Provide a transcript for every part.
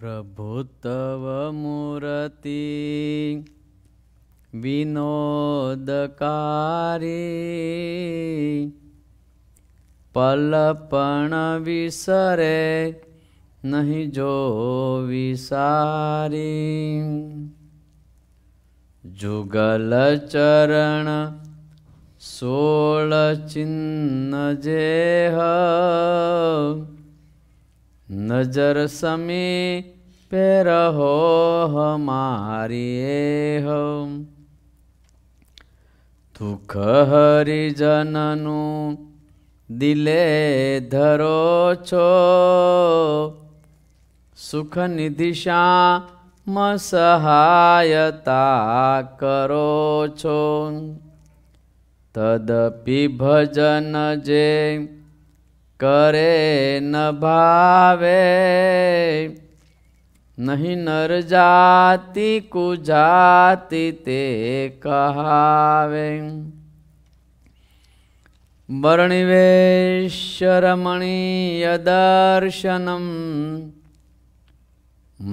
प्रभुत्वव विनोदकारी पलपण विसरे नहि जो विसारि जुगल चरण जेह નજર સમી પેરહો હમારી હમ દુઃખ હરિજનનું દિલે ધરો છો સુખ નિધિશા સહાયતા કરો છો તદપી ભજન જે કરે ન ભાવે નહીં નર જાતિ કુજાતિ તે કહાવે વર્ણિવેશરમણીયદર્શનમ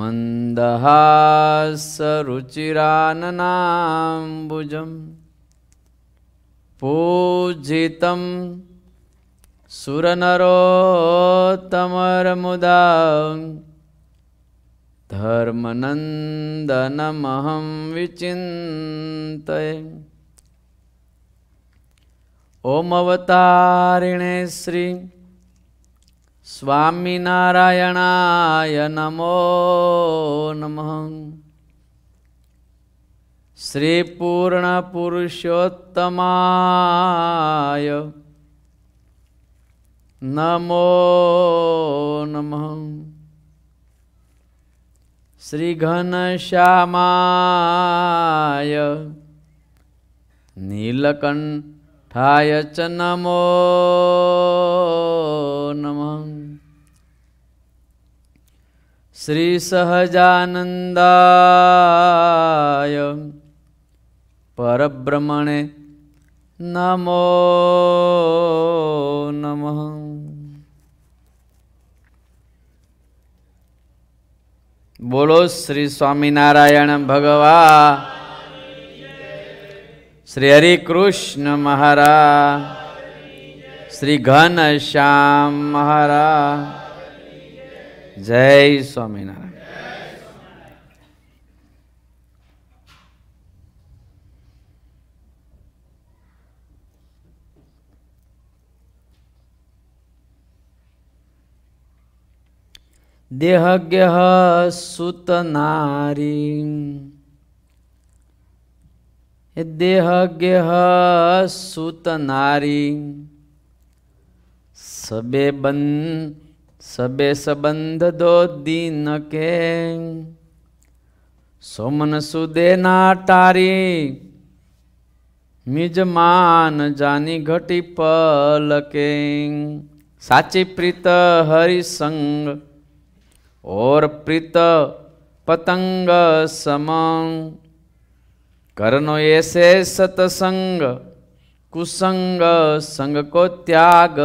મંદહાસરુચિરાનનાંબુજમ પૂજિતમ सुरनरोत्तमरमुदा धर्मनन्दनमहं विचिन्तये ॐ श्री स्वामिनारायणाय नमो नमः श्रीपूर्णपुरुषोत्तमाय નમો નમ શ્રી ઘનશ્યામાય નીલકંઠાય ચ નમો નમ શ્રી સહજાનંદાય પરબ્રહ્મણે નમો નમઃ બોલો શ્રી સ્વામિનારાયણ ભગવા શ્રી હરિકૃષ્ણ મહારા શ્રી ઘનશ્યામ મહારા જય સ્વામિનારાયણ સુત સુતનારી એ દેહગ્યહ સુતનારી સબે બન સબે સંબંધ દો દીન કે સોમન સુદે ના ટારી મિજમાન જાની ઘટી પલકે સાચી પ્રીત હરિસંગ और प्रीत पतंग समंग करनो ऐसे सतसंग કુસંગ સંગ કો ત્યાગ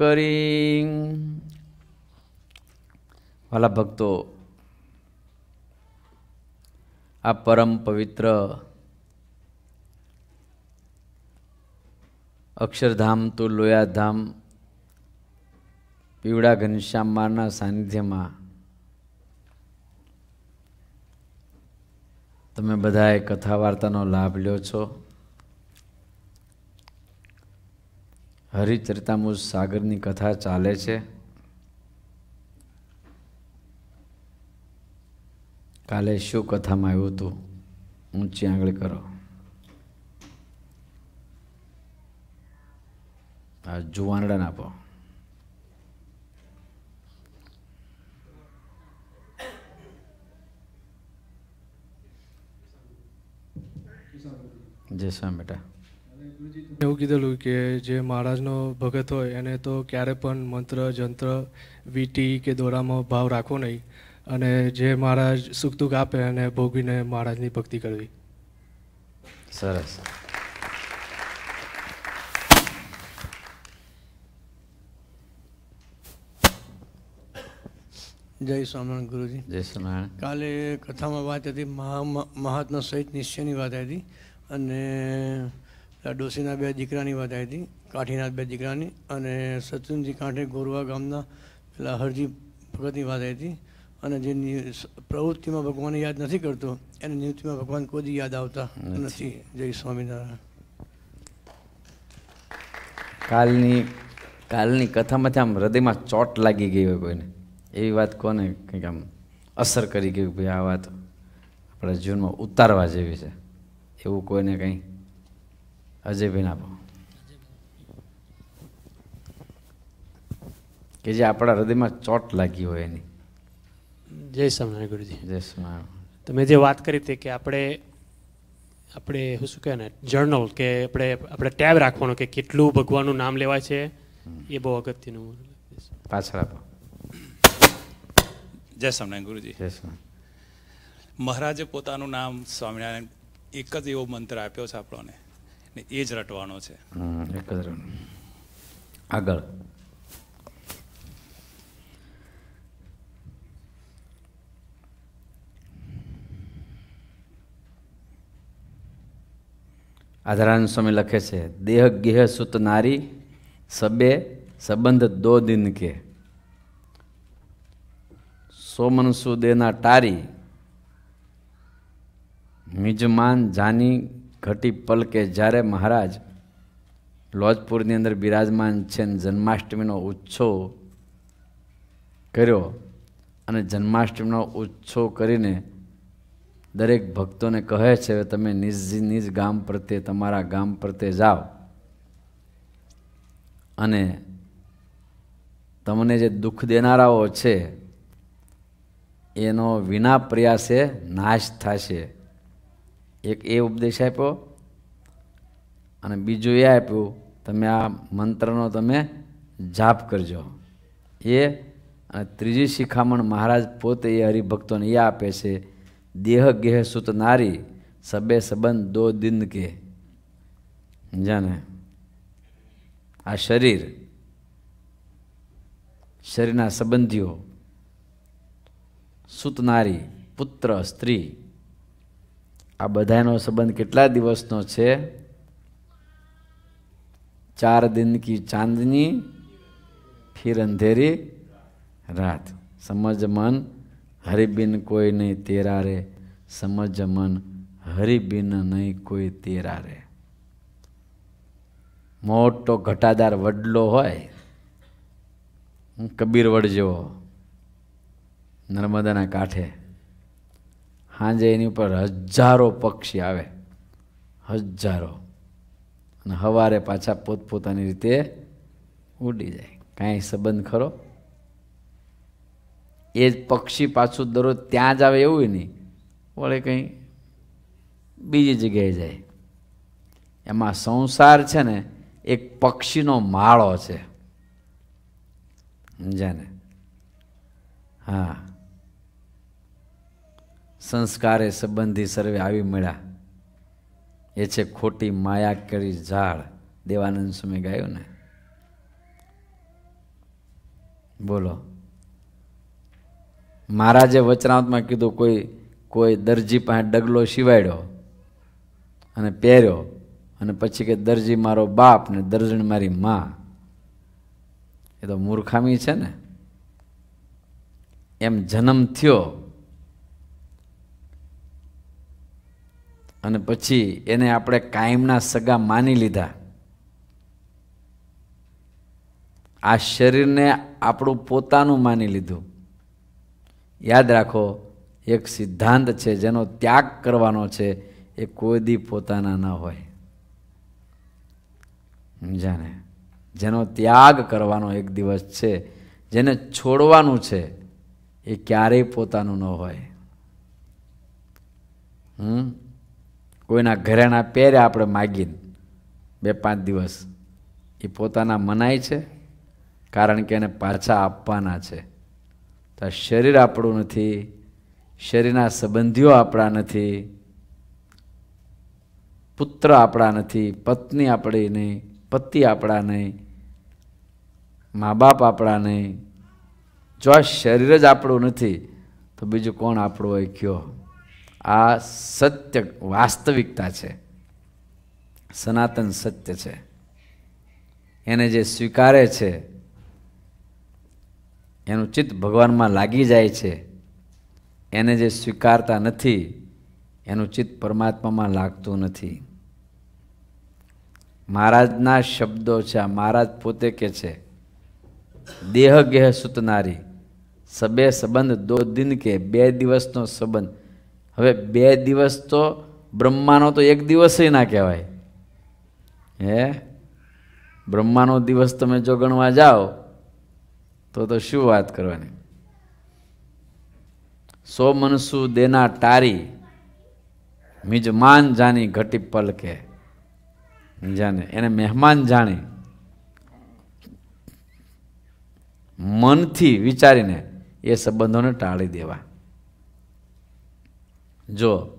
કરી વાલા ભક્તો આ પરમ પવિત્ર અક્ષરધામ તો લોયાધામ પીવડા ઘનશ્યામ માના સાનિધ્યમાં તમે બધાએ કથા વાર્તાનો લાભ લ્યો છો હરિચરિતામુજ સાગરની કથા ચાલે છે કાલે શું કથામાં આવ્યું હતું ઊંચી આંગળી કરો આ જુવાનડા આપો જે શા બેટા એવું કીધેલું કે જે મહારાજનો ભગત હોય એને તો ક્યારે પણ મંત્ર જંત્ર વીટી કે દોરામાં ભાવ રાખવો નહીં અને જે મહારાજ સુખ દુઃખ આપે અને ભોગવીને મહારાજની ભક્તિ કરવી સરસ જય સ્વામિનારાયણ ગુરુજી જય સ્વામિનારાયણ કાલે કથામાં વાત હતી મહાત્મા સહિત નિશ્ચયની વાત હતી અને ડોસીના બે દીકરાની વાત આવી હતી કાઠીના બે દીકરાની અને સચિનજી કાંઠે ગોરવા ગામના પેલા હરજી ભગતની વાત આવી હતી અને જે પ્રવૃત્તિમાં ભગવાન યાદ નથી કરતો એને નિવૃત્તિમાં ભગવાન કોઈ યાદ આવતા નથી જય સ્વામિનારાયણ કાલની કાલની કથામાંથી આમ હૃદયમાં ચોટ લાગી ગઈ હોય કોઈને એવી વાત કોને કંઈક આમ અસર કરી ગઈ ભાઈ આ વાત આપણા જીવનમાં ઉતારવા જેવી છે એવું કોઈને કંઈ અજેબી ના આપો કે જે આપણા હૃદયમાં ચોટ લાગી હોય એની જય સ્વામિનારાયણ ગુરુજી જય સ્વામિનારાયણ તમે જે વાત કરી હતી કે આપણે આપણે શું કહેવાય ને જર્નલ કે આપણે આપણે ટેબ રાખવાનો કે કેટલું ભગવાનનું નામ લેવાય છે એ બહુ અગત્યનું પાછળ આપો જય સ્વામિનારાયણ ગુરુજી જય સ્વામિનારાયણ મહારાજે પોતાનું નામ સ્વામિનારાયણ એક જ એવો મંત્ર આપ્યો છે આપણોને ને એ જ રટવાનો છે એક જ આગળ આધારાન સ્વામી લખે છે દેહ ગેહ સુત નારી સબે સંબંધ દો દિન કે સો મનસુ દેના ટારી મિજમાન જાની ઘટી પલકે જ્યારે મહારાજ લોજપુરની અંદર બિરાજમાન છે ને જન્માષ્ટમીનો ઉત્સવ કર્યો અને જન્માષ્ટમીનો ઉત્સવ કરીને દરેક ભક્તોને કહે છે તમે નિજ નિજ ગામ પ્રત્યે તમારા ગામ પ્રત્યે જાઓ અને તમને જે દુઃખ દેનારાઓ છે એનો વિના પ્રયાસે નાશ થશે એક એ ઉપદેશ આપ્યો અને બીજું એ આપ્યું તમે આ મંત્રનો તમે જાપ કરજો એ અને ત્રીજી શિખામણ મહારાજ પોતે એ હરિભક્તોને એ આપે છે દેહ ગેહ સુત નારી સબે સંબંધ દો દિન કે જાને આ શરીર શરીરના સંબંધીઓ સુતનારી પુત્ર સ્ત્રી આ બધાનો સંબંધ કેટલા દિવસનો છે ચાર દિન કી ચાંદની ફિર અંધેરી રાત સમજ મન હરિબિન કોઈ નહીં તેરા રે સમજ મન હરિબિન નહીં કોઈ તેરા રે મોટો ઘટાદાર વડલો હોય કબીરવડ જેવો નર્મદાના કાંઠે સાંજે એની ઉપર હજારો પક્ષી આવે હજારો અને સવારે પાછા પોતપોતાની રીતે ઉડી જાય કાંઈ સંબંધ ખરો એ જ પક્ષી પાછું દરરોજ ત્યાં જ આવે એવું નહીં વળે કંઈ બીજી જગ્યાએ જાય એમાં સંસાર છે ને એક પક્ષીનો માળો છે સમજ્યા ને હા સંસ્કારે સંબંધી સર્વે આવી મળ્યા એ છે ખોટી માયા કરી ઝાડ દેવાનંદ સ્વામી ગાયું ને બોલો મહારાજે વચનાવતમાં કીધું કોઈ કોઈ દરજી પાસે ડગલો સિવાડ્યો અને પહેર્યો અને પછી કે દરજી મારો બાપ ને દર્જણ મારી માં એ તો મૂર્ખામી છે ને એમ જન્મ થયો અને પછી એને આપણે કાયમના સગા માની લીધા આ શરીરને આપણું પોતાનું માની લીધું યાદ રાખો એક સિદ્ધાંત છે જેનો ત્યાગ કરવાનો છે એ કોઈ દી પોતાના ન હોય સમજાને જેનો ત્યાગ કરવાનો એક દિવસ છે જેને છોડવાનું છે એ ક્યારેય પોતાનું ન હોય હમ કોઈના ઘરેણા પહેર્યા આપણે માગીને બે પાંચ દિવસ એ પોતાના મનાય છે કારણ કે એને પાછા આપવાના છે તો આ શરીર આપણું નથી શરીરના સંબંધીઓ આપણા નથી પુત્ર આપણા નથી પત્ની આપણી નહીં પતિ આપણા નહીં મા બાપ આપણા નહીં જો આ શરીર જ આપણું નથી તો બીજું કોણ આપણું હોય કયો આ સત્ય વાસ્તવિકતા છે સનાતન સત્ય છે એને જે સ્વીકારે છે એનું ચિત્ત ભગવાનમાં લાગી જાય છે એને જે સ્વીકારતા નથી એનું ચિત્ત પરમાત્મામાં લાગતું નથી મહારાજના શબ્દો છે આ મહારાજ પોતે કે છે દેહ ગેહ સુતનારી સબે સંબંધ દો દિન કે બે દિવસનો સંબંધ હવે બે દિવસ તો બ્રહ્માનો તો એક દિવસે ના કહેવાય હે બ્રહ્માનો દિવસ તમે જો ગણવા જાઓ તો તો શું વાત કરવાની સો મનસુ દેના ટારી મિજમાન જાની ઘટી પલકે જાણે એને મહેમાન જાણે મનથી વિચારીને એ સંબંધોને ટાળી દેવા જો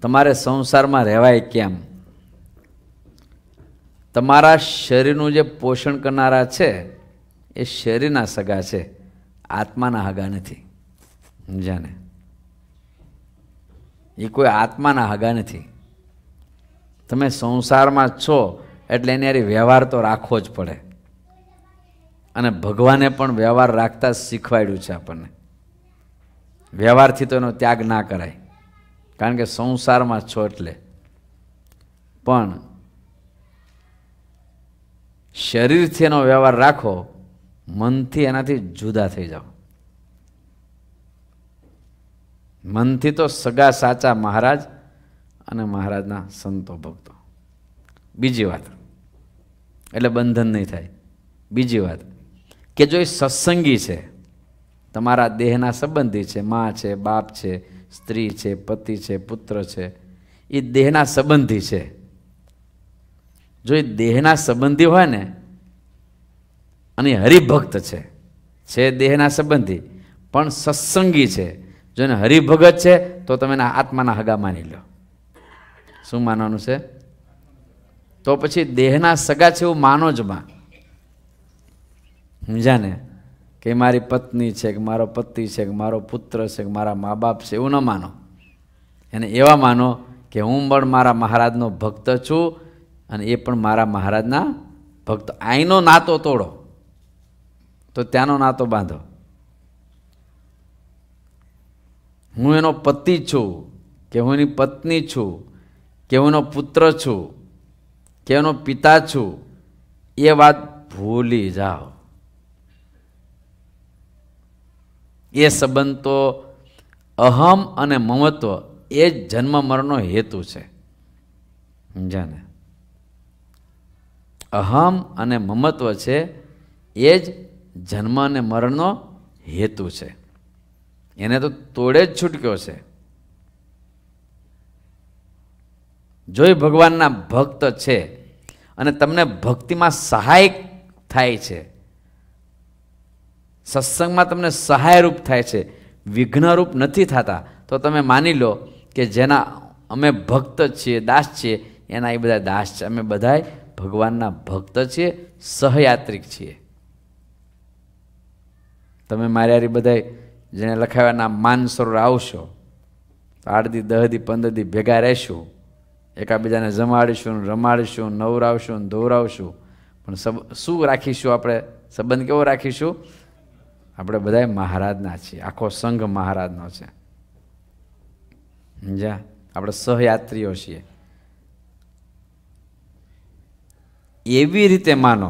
તમારે સંસારમાં રહેવાય કેમ તમારા શરીરનું જે પોષણ કરનારા છે એ શરીરના સગા છે આત્માના હગા નથી જાને એ કોઈ આત્માના હગા નથી તમે સંસારમાં છો એટલે એની હારી વ્યવહાર તો રાખવો જ પડે અને ભગવાને પણ વ્યવહાર રાખતા શીખવાડ્યું છે આપણને વ્યવહારથી તો એનો ત્યાગ ના કરાય કારણ કે સંસારમાં છો એટલે પણ શરીરથી એનો વ્યવહાર રાખો મનથી એનાથી જુદા થઈ જાઓ મનથી તો સગા સાચા મહારાજ અને મહારાજના સંતો ભક્તો બીજી વાત એટલે બંધન નહીં થાય બીજી વાત કે જો એ સત્સંગી છે તમારા દેહના સંબંધી છે મા છે બાપ છે સ્ત્રી છે પતિ છે પુત્ર છે એ દેહના સંબંધી છે જો એ દેહના સંબંધી હોય ને અને હરિભક્ત છે છે દેહના સંબંધી પણ સત્સંગી છે જો એને હરિભગત છે તો તમે એના આત્માના હગા માની લો શું માનવાનું છે તો પછી દેહના સગા છે એવું માનો જ માં સમજાને કે મારી પત્ની છે કે મારો પતિ છે કે મારો પુત્ર છે કે મારા મા બાપ છે એવું ન માનો એને એવા માનો કે હું પણ મારા મહારાજનો ભક્ત છું અને એ પણ મારા મહારાજના ભક્ત આઈનો નાતો તોડો તો ત્યાંનો નાતો બાંધો હું એનો પતિ છું કે હું એની પત્ની છું કે હું એનો પુત્ર છું કે એનો પિતા છું એ વાત ભૂલી જાઓ એ સંબંધ તો અહમ અને મમત્વ એ જ જન્મ મરણનો હેતુ છે સમજાને અહમ અને મમત્વ છે એ જ જન્મ અને મરણનો હેતુ છે એને તો તોડે જ છૂટક્યો છે જોઈ ભગવાનના ભક્ત છે અને તમને ભક્તિમાં સહાયક થાય છે સત્સંગમાં તમને સહાયરૂપ થાય છે વિઘ્નરૂપ નથી થતા તો તમે માની લો કે જેના અમે ભક્ત છીએ દાસ છીએ એના એ બધા દાસ છે અમે બધાય ભગવાનના ભક્ત છીએ સહયાત્રિક છીએ તમે મારી બધાય જેને લખાવ્યાના માનસરોવર આવશો આઠથી દહથી પંદરથી ભેગા રહેશું એકાબીજાને જમાડીશું રમાડીશું નવરાવશું દોરાવશું પણ સબ શું રાખીશું આપણે સંબંધ કેવો રાખીશું આપણે બધા મહારાજના છીએ આખો સંઘ મહારાજનો છે સમજ્યા આપણે સહયાત્રીઓ છીએ એવી રીતે માનો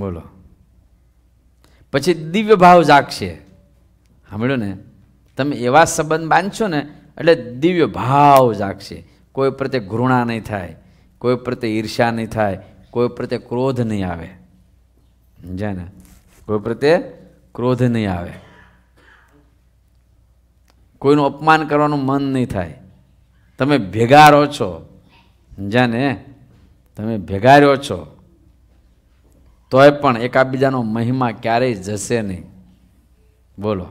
બોલો પછી દિવ્ય ભાવ જાગશે સાંભળ્યો ને તમે એવા સંબંધ બાંધશો ને એટલે દિવ્ય ભાવ જાગશે કોઈ પ્રત્યે ઘૃણા નહીં થાય કોઈ પ્રત્યે ઈર્ષ્યા નહીં થાય કોઈ પ્રત્યે ક્રોધ નહીં આવે જેને કોઈ પ્રત્યે ક્રોધ નહીં આવે કોઈનું અપમાન કરવાનું મન નહીં થાય તમે ભેગા રહો છો જાને તમે ભેગા રહો છો તોય પણ એકાબીજાનો મહિમા ક્યારેય જશે નહીં બોલો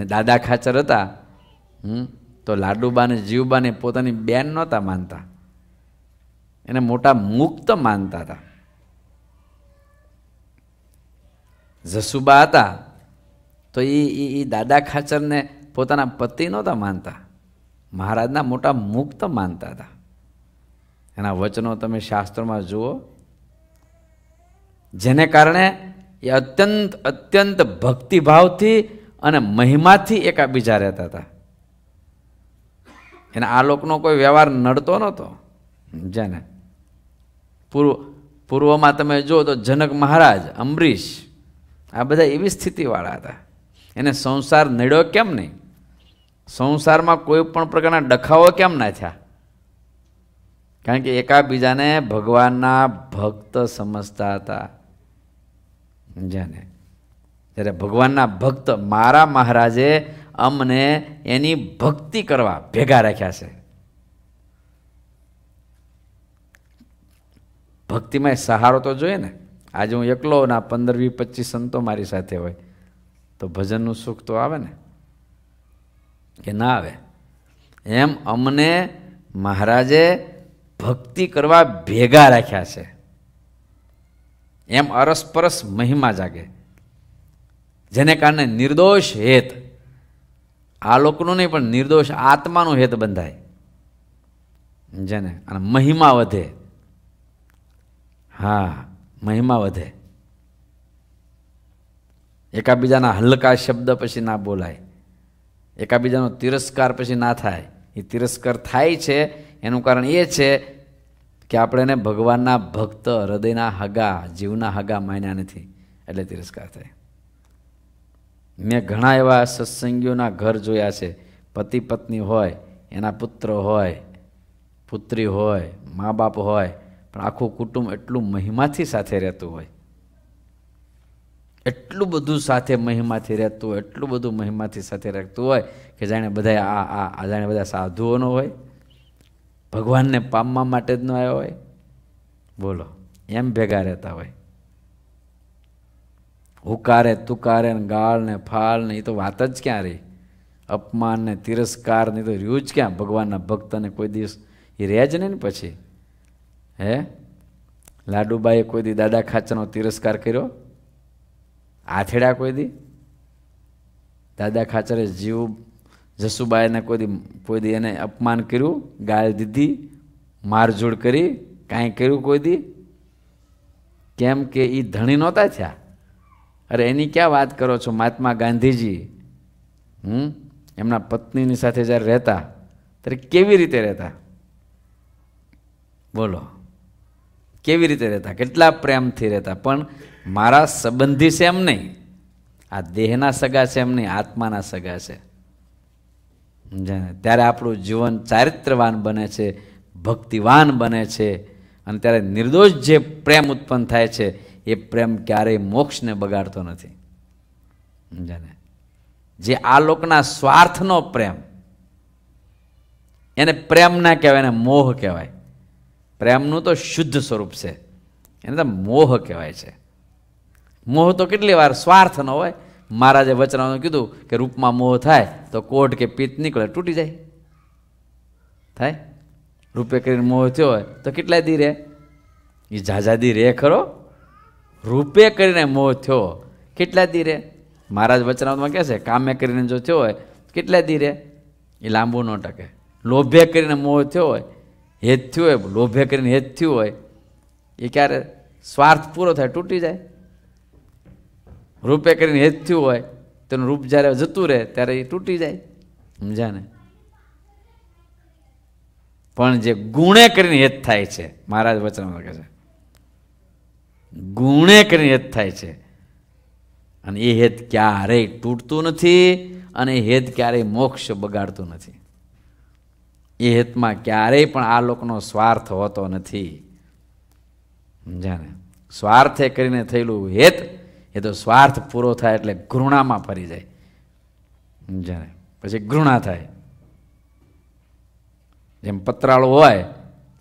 એ દાદા ખાચર હતા હમ તો લાડુબાને જીવબાને પોતાની બેન નહોતા માનતા એને મોટા મુક્ત માનતા હતા જસુબા હતા તો એ એ દાદા ખાચરને પોતાના પતિ નહોતા માનતા મહારાજના મોટા મુક્ત માનતા હતા એના વચનો તમે શાસ્ત્રોમાં જુઓ જેને કારણે એ અત્યંત અત્યંત ભક્તિભાવથી અને મહિમાથી એકાબીજા રહેતા હતા એને આ લોકનો કોઈ વ્યવહાર નડતો નહોતો જેને પૂર્વ પૂર્વમાં તમે જુઓ તો જનક મહારાજ અંબરીશ આ બધા એવી સ્થિતિવાળા હતા એને સંસાર નડ્યો કેમ નહીં સંસારમાં કોઈ પણ પ્રકારના ડખાવો કેમ ના થયા કારણ કે એકાબીજાને ભગવાનના ભક્ત સમજતા હતા જાને જ્યારે ભગવાનના ભક્ત મારા મહારાજે અમને એની ભક્તિ કરવા ભેગા રાખ્યા છે ભક્તિમાં સહારો તો જોઈએ ને આજે હું એકલો ના પંદર વીસ પચીસ સંતો મારી સાથે હોય તો ભજનનું સુખ તો આવે ને કે ના આવે એમ અમને મહારાજે ભક્તિ કરવા ભેગા રાખ્યા છે એમ અરસપરસ મહિમા જાગે જેને કારણે નિર્દોષ હેત આ લોકોનું નહીં પણ નિર્દોષ આત્માનું હેત બંધાય જેને અને મહિમા વધે હા મહિમા વધે એકાબીજાના હલકા શબ્દ પછી ના બોલાય એકાબીજાનો તિરસ્કાર પછી ના થાય એ તિરસ્કાર થાય છે એનું કારણ એ છે કે આપણે એને ભગવાનના ભક્ત હૃદયના હગા જીવના હગા માન્યા નથી એટલે તિરસ્કાર થાય મેં ઘણા એવા સત્સંગીઓના ઘર જોયા છે પતિ પત્ની હોય એના પુત્ર હોય પુત્રી હોય મા બાપ હોય પણ આખું કુટુંબ એટલું મહિમાથી સાથે રહેતું હોય એટલું બધું સાથે મહિમાથી રહેતું હોય એટલું બધું મહિમાથી સાથે રહેતું હોય કે જાણે બધા આ આ આ જાણે બધા સાધુઓનો હોય ભગવાનને પામવા માટે જ ન આવ્યો હોય બોલો એમ ભેગા રહેતા હોય હુકારે તુકારે ને ગાળ ને ફાળ ને એ તો વાત જ ક્યાં રહી અપમાન ને તિરસ્કાર ને તો રહ્યું જ ક્યાં ભગવાનના ભક્તને કોઈ દિવસ એ રહે જ નહીં ને પછી હે લાડુબાઈએ કોઈ દી દાદા ખાચાનો તિરસ્કાર કર્યો આથેડા કોઈ દી દાદા ખાચરે જીવ જસુબાઈને કોઈ દી કોઈ દી એને અપમાન કર્યું ગાળ દીધી મારઝૂડ કરી કાંઈ કર્યું કોઈ દી કેમ કે એ ધણી નહોતા થયા અરે એની ક્યાં વાત કરો છો મહાત્મા ગાંધીજી હમ એમના પત્નીની સાથે જ્યારે રહેતા ત્યારે કેવી રીતે રહેતા બોલો કેવી રીતે રહેતા કેટલા પ્રેમથી રહેતા પણ મારા સંબંધી છે એમ નહીં આ દેહના સગા છે એમ નહીં આત્માના સગા છે સમજાય ત્યારે આપણું જીવન ચારિત્રવાન બને છે ભક્તિવાન બને છે અને ત્યારે નિર્દોષ જે પ્રેમ ઉત્પન્ન થાય છે એ પ્રેમ ક્યારેય મોક્ષને બગાડતો નથી સમજાને જે આ લોકના સ્વાર્થનો પ્રેમ એને પ્રેમ ના કહેવાય એને મોહ કહેવાય પ્રેમનું તો શુદ્ધ સ્વરૂપ છે એને તો મોહ કહેવાય છે મોહ તો કેટલી વાર સ્વાર્થનો હોય મહારાજે વચનાનું કીધું કે રૂપમાં મોહ થાય તો કોટ કે પિત્ત નીકળે તૂટી જાય થાય રૂપે કરીને મોહ થયો હોય તો કેટલાય દી રહે એ દી રે ખરો રૂપે કરીને મોહ થયો કેટલા દી રે મહારાજ વચનામાં કહે છે કામે કરીને જો થયો હોય કેટલાય દી રે એ લાંબુ ન ટકે લોભે કરીને મોહ થયો હોય હેત થયું હોય લોભે કરીને હેત થયું હોય એ ક્યારે સ્વાર્થ પૂરો થાય તૂટી જાય રૂપે કરીને હેત થયું હોય તેનું રૂપ જ્યારે જતું રહે ત્યારે એ તૂટી જાય સમજાને પણ જે ગુણે કરીને હેત થાય છે મહારાજ વચનમાં કહે છે ગુણે કરીને હેત થાય છે અને એ હેત ક્યારેય તૂટતું નથી અને હેત ક્યારેય મોક્ષ બગાડતું નથી એ હેતમાં ક્યારેય પણ આ લોકોનો સ્વાર્થ હોતો નથી સમજાને સ્વાર્થે કરીને થયેલું હેત એ તો સ્વાર્થ પૂરો થાય એટલે ઘૃણામાં ફરી જાય સમજાને પછી ઘૃણા થાય જેમ પતરાળો હોય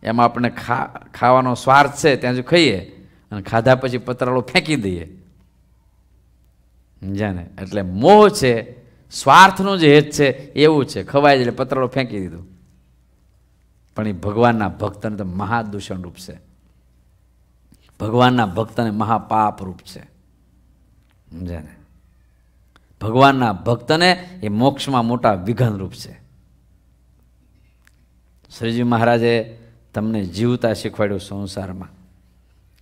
એમાં આપણને ખા ખાવાનો સ્વાર્થ છે ત્યાં જ ખાઈએ અને ખાધા પછી પતરાળો ફેંકી દઈએ સમજાને એટલે મોહ છે સ્વાર્થનું જે હેત છે એવું છે ખવાય એટલે પતરાળો ફેંકી દીધું પણ એ ભગવાનના ભક્તને તો મહાદૂષણ રૂપ છે ભગવાનના ભક્તને મહાપાપ રૂપ છે સમજે ને ભગવાનના ભક્તને એ મોક્ષમાં મોટા વિઘન રૂપ છે શ્રીજી મહારાજે તમને જીવતા શીખવાડ્યું સંસારમાં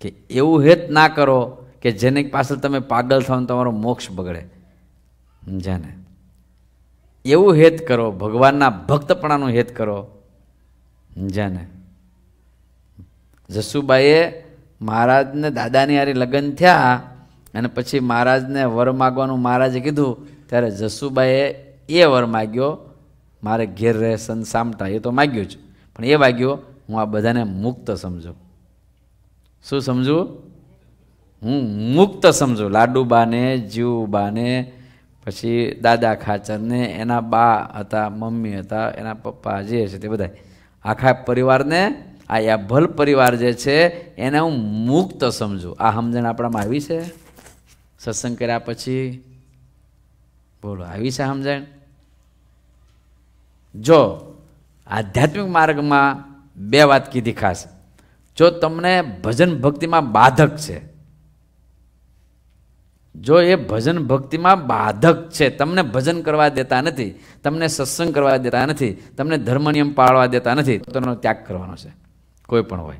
કે એવું હેત ના કરો કે જેની પાછળ તમે પાગલ થાવ તમારો મોક્ષ બગડે સમજ્યા ને એવું હેત કરો ભગવાનના ભક્તપણાનું હેત કરો જાને જસુબાઈએ મહારાજને દાદાની હારી લગ્ન થયા અને પછી મહારાજને વર માગવાનું મહારાજે કીધું ત્યારે જસુબાઈએ એ વર માગ્યો મારે ઘેર રહે સન સામટા એ તો માગ્યો જ પણ એ માગ્યો હું આ બધાને મુક્ત સમજું શું સમજું હું મુક્ત સમજું લાડુબાને જીવબાને પછી દાદા ખાચરને એના બા હતા મમ્મી હતા એના પપ્પા જે છે તે બધા આખા પરિવારને આ ભલ પરિવાર જે છે એને હું મુક્ત સમજું આ સમજણ આપણામાં આવી છે સત્સંગ કર્યા પછી બોલો આવી છે સમજણ જો આધ્યાત્મિક માર્ગમાં બે વાત કીધી ખાસ જો તમને ભજન ભક્તિમાં બાધક છે જો એ ભજન ભક્તિમાં બાધક છે તમને ભજન કરવા દેતા નથી તમને સત્સંગ કરવા દેતા નથી તમને ધર્મ નિયમ પાળવા દેતા નથી તો તેનો ત્યાગ કરવાનો છે કોઈ પણ હોય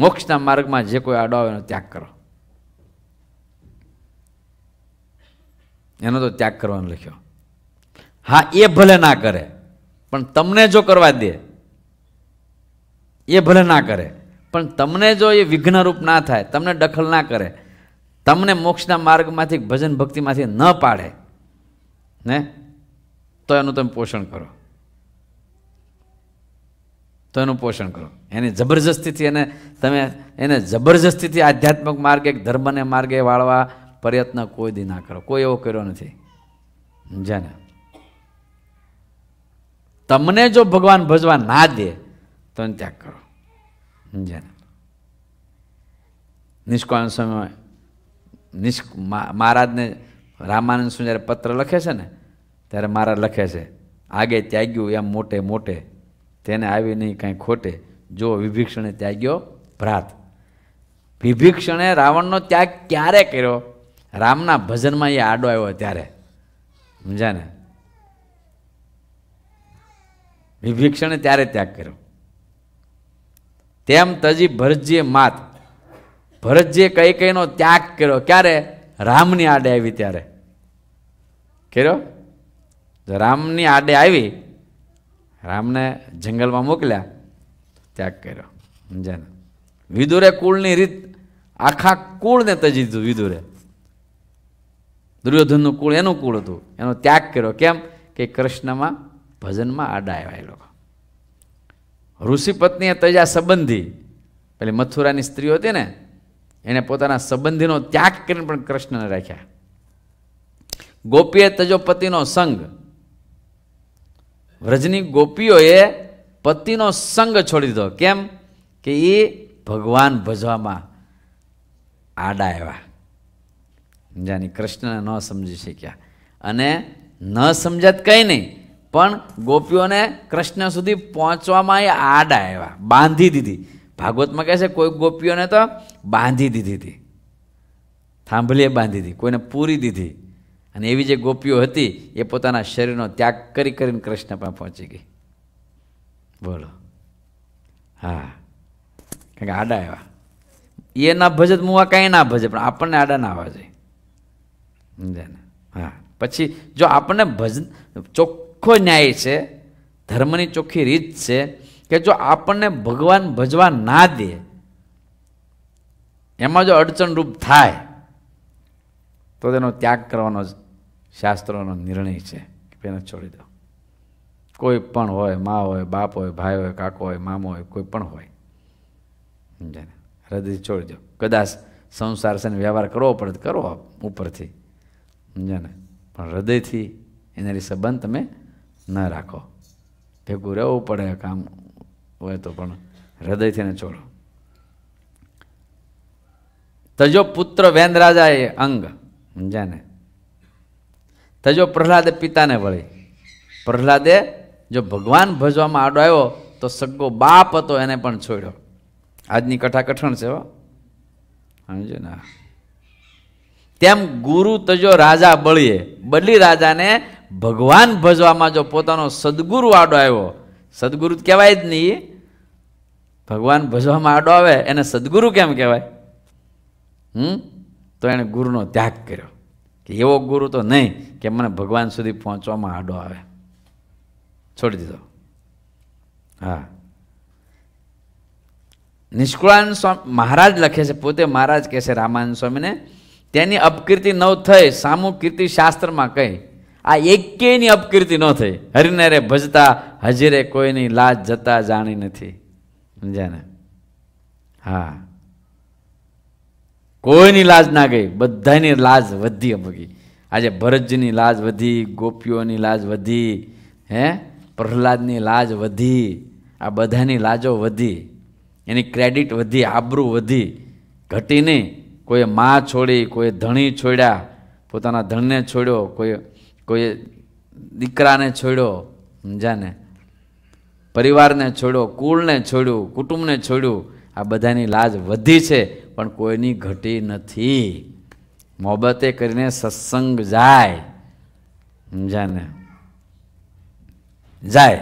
મોક્ષના માર્ગમાં જે કોઈ આડો આવે એનો ત્યાગ કરો એનો તો ત્યાગ કરવાનો લખ્યો હા એ ભલે ના કરે પણ તમને જો કરવા દે એ ભલે ના કરે પણ તમને જો એ વિઘ્નરૂપ ના થાય તમને દખલ ના કરે તમને મોક્ષના માર્ગમાંથી ભજન ભક્તિમાંથી ન પાડે ને તો એનું તમે પોષણ કરો તો એનું પોષણ કરો એની જબરજસ્તીથી એને તમે એને જબરજસ્તીથી આધ્યાત્મિક માર્ગે ધર્મને માર્ગે વાળવા પ્રયત્ન કોઈ દી ના કરો કોઈ એવો કર્યો નથી સમજ્યા તમને જો ભગવાન ભજવા ના દે તો ત્યાગ કરો સમજ્યા નિષ્કાળ સમય નિષ્ક મહારાજને રામાનંદ સુ જ્યારે પત્ર લખે છે ને ત્યારે મહારાજ લખે છે આગે ત્યાગ્યું એમ મોટે મોટે તેને આવી નહીં કાંઈ ખોટે જો વિભીક્ષણે ત્યાગ્યો ભ્રાત વિભીક્ષણે રાવણનો ત્યાગ ક્યારે કર્યો રામના ભજનમાં એ આડો આવ્યો ત્યારે સમજ્યા ને વિભીક્ષણે ત્યારે ત્યાગ કર્યો તેમ તજી ભરજીએ માત ભરતજીએ કઈ કઈનો ત્યાગ કર્યો ક્યારે રામની આડે આવી ત્યારે કર્યો રામની આડે આવી રામને જંગલમાં મોકલ્યા ત્યાગ કર્યો સમજાને વિદુરે કુળની રીત આખા કુળને તજી દીધું વિદુરે દુર્યોધનનું કુળ એનું કુળ હતું એનો ત્યાગ કર્યો કેમ કે કૃષ્ણમાં ભજનમાં આડા આવ્યા એ લોકો ઋષિપત્નીએ તજા સંબંધી પેલી મથુરાની સ્ત્રીઓ હતી ને એને પોતાના સંબંધીનો ત્યાગ કરીને પણ કૃષ્ણને રાખ્યા ગોપીએ તજો પતિનો સંગ વ્રજની ગોપીઓએ પતિનો સંગ છોડી દીધો કેમ કે એ ભગવાન ભજવામાં આડા આવ્યા જાની કૃષ્ણને ન સમજી શક્યા અને ન સમજત કંઈ નહીં પણ ગોપીઓને કૃષ્ણ સુધી પહોંચવામાં એ આડા આવ્યા બાંધી દીધી ભાગવતમાં કહે છે કોઈ ગોપીઓને તો બાંધી દીધી હતી થાંભલીએ બાંધી હતી કોઈને પૂરી દીધી અને એવી જે ગોપીઓ હતી એ પોતાના શરીરનો ત્યાગ કરી કરીને કૃષ્ણ પણ પહોંચી ગઈ બોલો હા કારણ કે આડા એવા એ ના ભજત તો મુવા કાંઈ ના ભજે પણ આપણને આડા ના આવવા જોઈએ ને હા પછી જો આપણને ભજન ચોખ્ખો ન્યાય છે ધર્મની ચોખ્ખી રીત છે કે જો આપણને ભગવાન ભજવા ના દે એમાં જો અડચણરૂપ થાય તો તેનો ત્યાગ કરવાનો શાસ્ત્રનો નિર્ણય છે કે એને છોડી દો કોઈ પણ હોય મા હોય બાપ હોય ભાઈ હોય કાકો હોય મામો હોય કોઈ પણ હોય સમજાને હૃદય છોડી દો કદાચ સંસાર છે વ્યવહાર કરવો પડે કરો ઉપરથી સમજાને પણ હૃદયથી એનાથી સંબંધ તમે ન રાખો ભેગું રહેવું પડે કામ હોય તો પણ હૃદયથી ને છોડો તજો પુત્ર વેનરાજા એ અંગ સમજ્યા ને તજો પ્રહલાદે પિતાને વળી પ્રહલાદે જો ભગવાન ભજવામાં આડો આવ્યો તો સગો બાપ હતો એને પણ છોડ્યો આજની કથા કઠણ છે સમજો ને તેમ ગુરુ તજો રાજા બળીએ બલી રાજાને ભગવાન ભજવામાં જો પોતાનો સદગુરુ આડો આવ્યો સદગુરુ કહેવાય જ નહીં ભગવાન ભજવામાં આડો આવે એને સદગુરુ કેમ કહેવાય હમ તો એણે ગુરુનો ત્યાગ કર્યો કે એવો ગુરુ તો નહીં કે મને ભગવાન સુધી પહોંચવામાં આડો આવે છોડી દીધો હા નિષ્કુળાન સ્વામી મહારાજ લખે છે પોતે મહારાજ કહે છે રામાનંદ સ્વામીને તેની અપકીર્તિ ન થઈ સામુ કીર્તિ શાસ્ત્રમાં કહી આ એકેયની અપકીર્તિ ન થઈ હરિને રે ભજતા હજીરે કોઈની લાજ જતા જાણી નથી સમજ્યા ને હા કોઈની લાજ ના ગઈ બધાની લાજ વધી અમુકી આજે ભરતજીની લાજ વધી ગોપીઓની લાજ વધી હે પ્રહલાદની લાજ વધી આ બધાની લાજો વધી એની ક્રેડિટ વધી આબરૂ વધી ઘટી નહીં કોઈએ મા છોડી કોઈ ધણી છોડ્યા પોતાના ધણને છોડ્યો કોઈ કોઈ દીકરાને છોડ્યો ને પરિવારને છોડ્યો કુળને છોડ્યું કુટુંબને છોડ્યું આ બધાની લાજ વધી છે પણ કોઈની ઘટી નથી મોબતે કરીને સત્સંગ જાય સમજાને જાય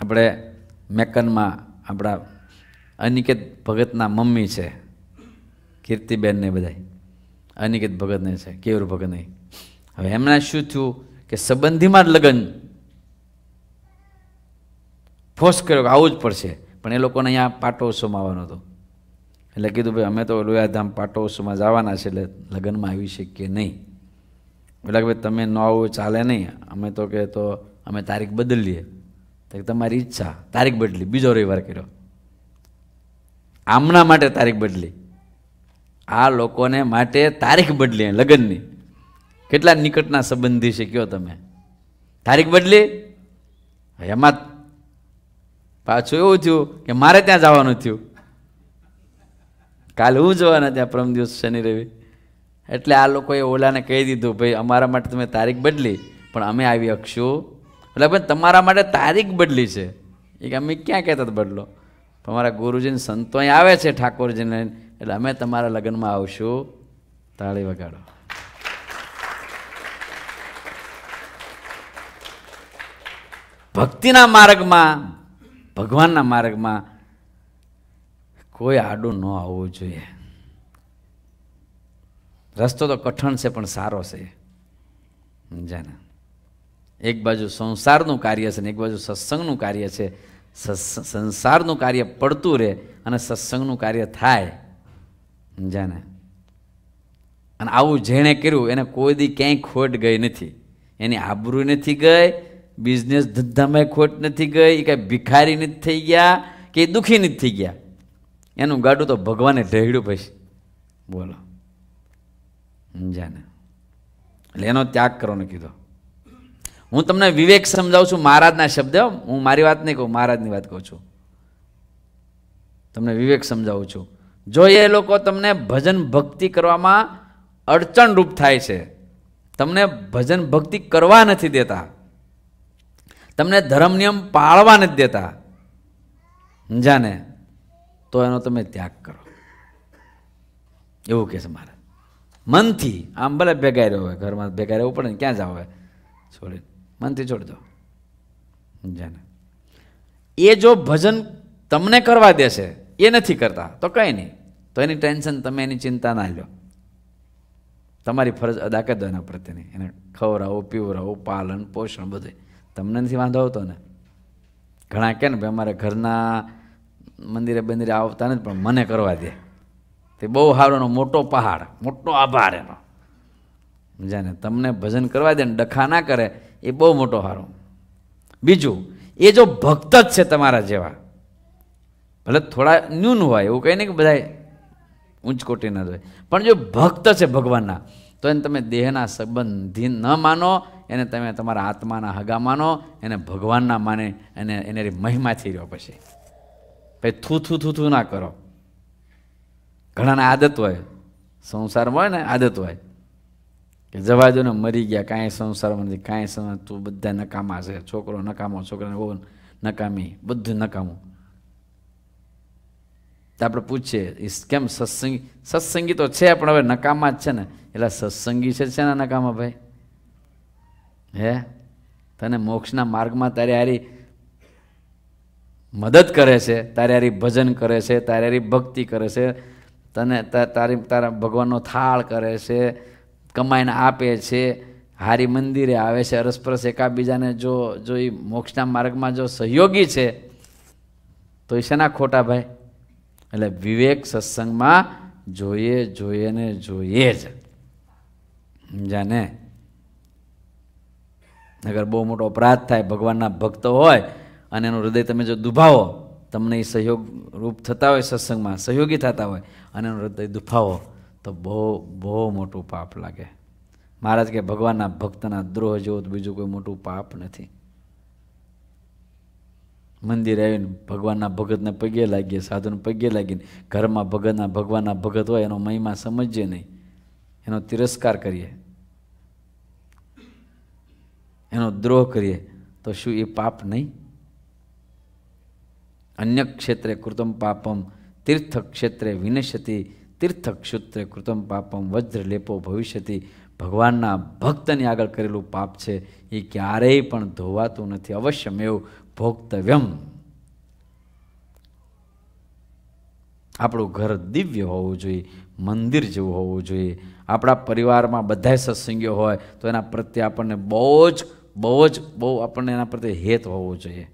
આપણે મેકનમાં આપણા અનિકેત ભગતના મમ્મી છે કીર્તિબેનને ને બધા અનિકેત ભગતને છે કેવર ભગત નહીં હવે એમના શું થયું કે સંબંધીમાં જ લગ્ન ફોર્સ કર્યો કે આવું જ પડશે પણ એ લોકોને અહીંયા પાટો ઉત્સવમાં આવવાનો હતો એટલે કીધું ભાઈ અમે તો લોયાધામ પાટો ઉત્સવમાં જવાના છે એટલે લગ્નમાં આવી શકીએ નહીં એટલે કે ભાઈ તમે ન આવો ચાલે નહીં અમે તો કે તો અમે તારીખ બદલીએ તો તમારી ઈચ્છા તારીખ બદલી બીજો રવિવાર કર્યો આમના માટે તારીખ બદલી આ લોકોને માટે તારીખ બદલી લગ્નની કેટલા નિકટના સંબંધી છે કયો તમે તારીખ બદલી એમાં પાછું એવું થયું કે મારે ત્યાં જવાનું થયું કાલે હું જવાના ત્યાં પરમ દિવસ શનિ રવિ એટલે આ લોકોએ ઓલાને કહી દીધું ભાઈ અમારા માટે તમે તારીખ બદલી પણ અમે આવી શકશું એટલે ભાઈ તમારા માટે તારીખ બદલી છે એ કે અમે ક્યાં કહેતા બદલો તમારા ગુરુજીને સંતો અહીં આવે છે ઠાકોરજીને એટલે અમે તમારા લગ્નમાં આવશું તાળી વગાડો ભક્તિના માર્ગમાં ભગવાનના માર્ગમાં કોઈ આડું ન આવવું જોઈએ રસ્તો તો કઠણ છે પણ સારો છે જાને એક બાજુ સંસારનું કાર્ય છે ને એક બાજુ સત્સંગનું કાર્ય છે સંસારનું કાર્ય પડતું રહે અને સત્સંગનું કાર્ય થાય જાને અને આવું જેણે કર્યું એને કોઈ દી ક્યાંય ખોટ ગઈ નથી એની આબરૂ નથી ગઈ બિઝનેસ ધંધામાં ખોટ નથી ગઈ એ કાંઈ ભિખારી નથી થઈ ગયા કે દુઃખી નથી થઈ ગયા એનું ગાડું તો ભગવાને ઢેડ્યું પછી બોલો સમજાને એટલે એનો ત્યાગ કરવાનો કીધો હું તમને વિવેક સમજાવું છું મહારાજના શબ્દ હું મારી વાત નહીં કહું મહારાજની વાત કહું છું તમને વિવેક સમજાવું છું જો એ લોકો તમને ભજન ભક્તિ કરવામાં અડચણરૂપ થાય છે તમને ભજન ભક્તિ કરવા નથી દેતા તમને ધર્મ નિયમ પાળવા નથી દેતા જાને તો એનો તમે ત્યાગ કરો એવું કહે છે મારે મનથી આમ ભલે ભેગા રહ્યો હોય ઘરમાં ભેગા રહેવું પડે ને ક્યાં જાવ હોય છોડી મનથી છોડી દો જાને એ જો ભજન તમને કરવા દેશે એ નથી કરતા તો કંઈ નહીં તો એની ટેન્શન તમે એની ચિંતા ના લો તમારી ફરજ અદા કરી દો એના પ્રત્યેની એને ખવડાવો પીવડાવો પાલન પોષણ બધું તમને નથી વાંધો આવતો ને ઘણા કે ને ભાઈ અમારે ઘરના મંદિરે બંદિરે આવતા નથી પણ મને કરવા દે તે બહુ સારો એનો મોટો પહાડ મોટો આભાર એનો સમજાને તમને ભજન કરવા દે ને ડખા ના કરે એ બહુ મોટો હારો બીજું એ જો ભક્ત જ છે તમારા જેવા ભલે થોડા ન્યૂન હોય એવું કંઈ નહીં કે બધા ઊંચ જ હોય પણ જો ભક્ત છે ભગવાનના તો એને તમે દેહના સંબંધી ન માનો એને તમે તમારા આત્માના હગા માનો એને ભગવાનના માને અને એને મહિમાથી રહ્યો પછી પછી થૂ થૂ થૂ થૂ ના કરો ઘણાને આદત હોય સંસારમાં હોય ને આદત હોય કે જવા દો ને મરી ગયા કાંઈ સંસારમાં નથી કાંઈ સંસાર તું બધા નકામા છે છોકરો નકામો છોકરાને બહુ નકામી બધું નકામું તો આપણે પૂછીએ કેમ સત્સંગી સત્સંગી તો છે પણ હવે નકામા જ છે ને એટલે સત્સંગી છે ને નકામા ભાઈ હે તને મોક્ષના માર્ગમાં તારે હારી મદદ કરે છે તારે હારી ભજન કરે છે તારે હારી ભક્તિ કરે છે તને તારી તારા ભગવાનનો થાળ કરે છે કમાઈને આપે છે હારી મંદિરે આવે છે અરસપરસ એકાબીજાને જો જો એ મોક્ષના માર્ગમાં જો સહયોગી છે તો એ શેના ખોટા ભાઈ એટલે વિવેક સત્સંગમાં જોઈએ જોઈએ ને જોઈએ જ જાને અગર બહુ મોટો અપરાધ થાય ભગવાનના ભક્ત હોય અને એનું હૃદય તમે જો દુભાવો તમને એ સહયોગ રૂપ થતા હોય સત્સંગમાં સહયોગી થતા હોય અને એનું હૃદય દુભાવો તો બહુ બહુ મોટું પાપ લાગે મહારાજ કે ભગવાનના ભક્તના દ્રોહ જેવો તો બીજું કોઈ મોટું પાપ નથી મંદિર આવીને ભગવાનના ભગતને પગે લાગીએ સાધુને પગે લાગીને ઘરમાં ભગતના ભગવાનના ભગત હોય એનો મહિમા સમજીએ નહીં એનો તિરસ્કાર કરીએ એનો દ્રોહ કરીએ તો શું એ પાપ નહીં અન્ય ક્ષેત્રે કૃતમ પાપમ તીર્થ ક્ષેત્રે વિનશ્યતિ તીર્થ ક્ષેત્રે કૃતમ પાપમ વજ્ર લેપો ભવિષ્યતિ ભગવાનના ભક્તની આગળ કરેલું પાપ છે એ ક્યારેય પણ ધોવાતું નથી અવશ્ય મેવ ભોક્તવ્યમ આપણું ઘર દિવ્ય હોવું જોઈએ મંદિર જેવું હોવું જોઈએ આપણા પરિવારમાં બધાય સત્સંગીઓ હોય તો એના પ્રત્યે આપણને બહુ જ બહુ જ બહુ આપણને એના પ્રત્યે હેત હોવો જોઈએ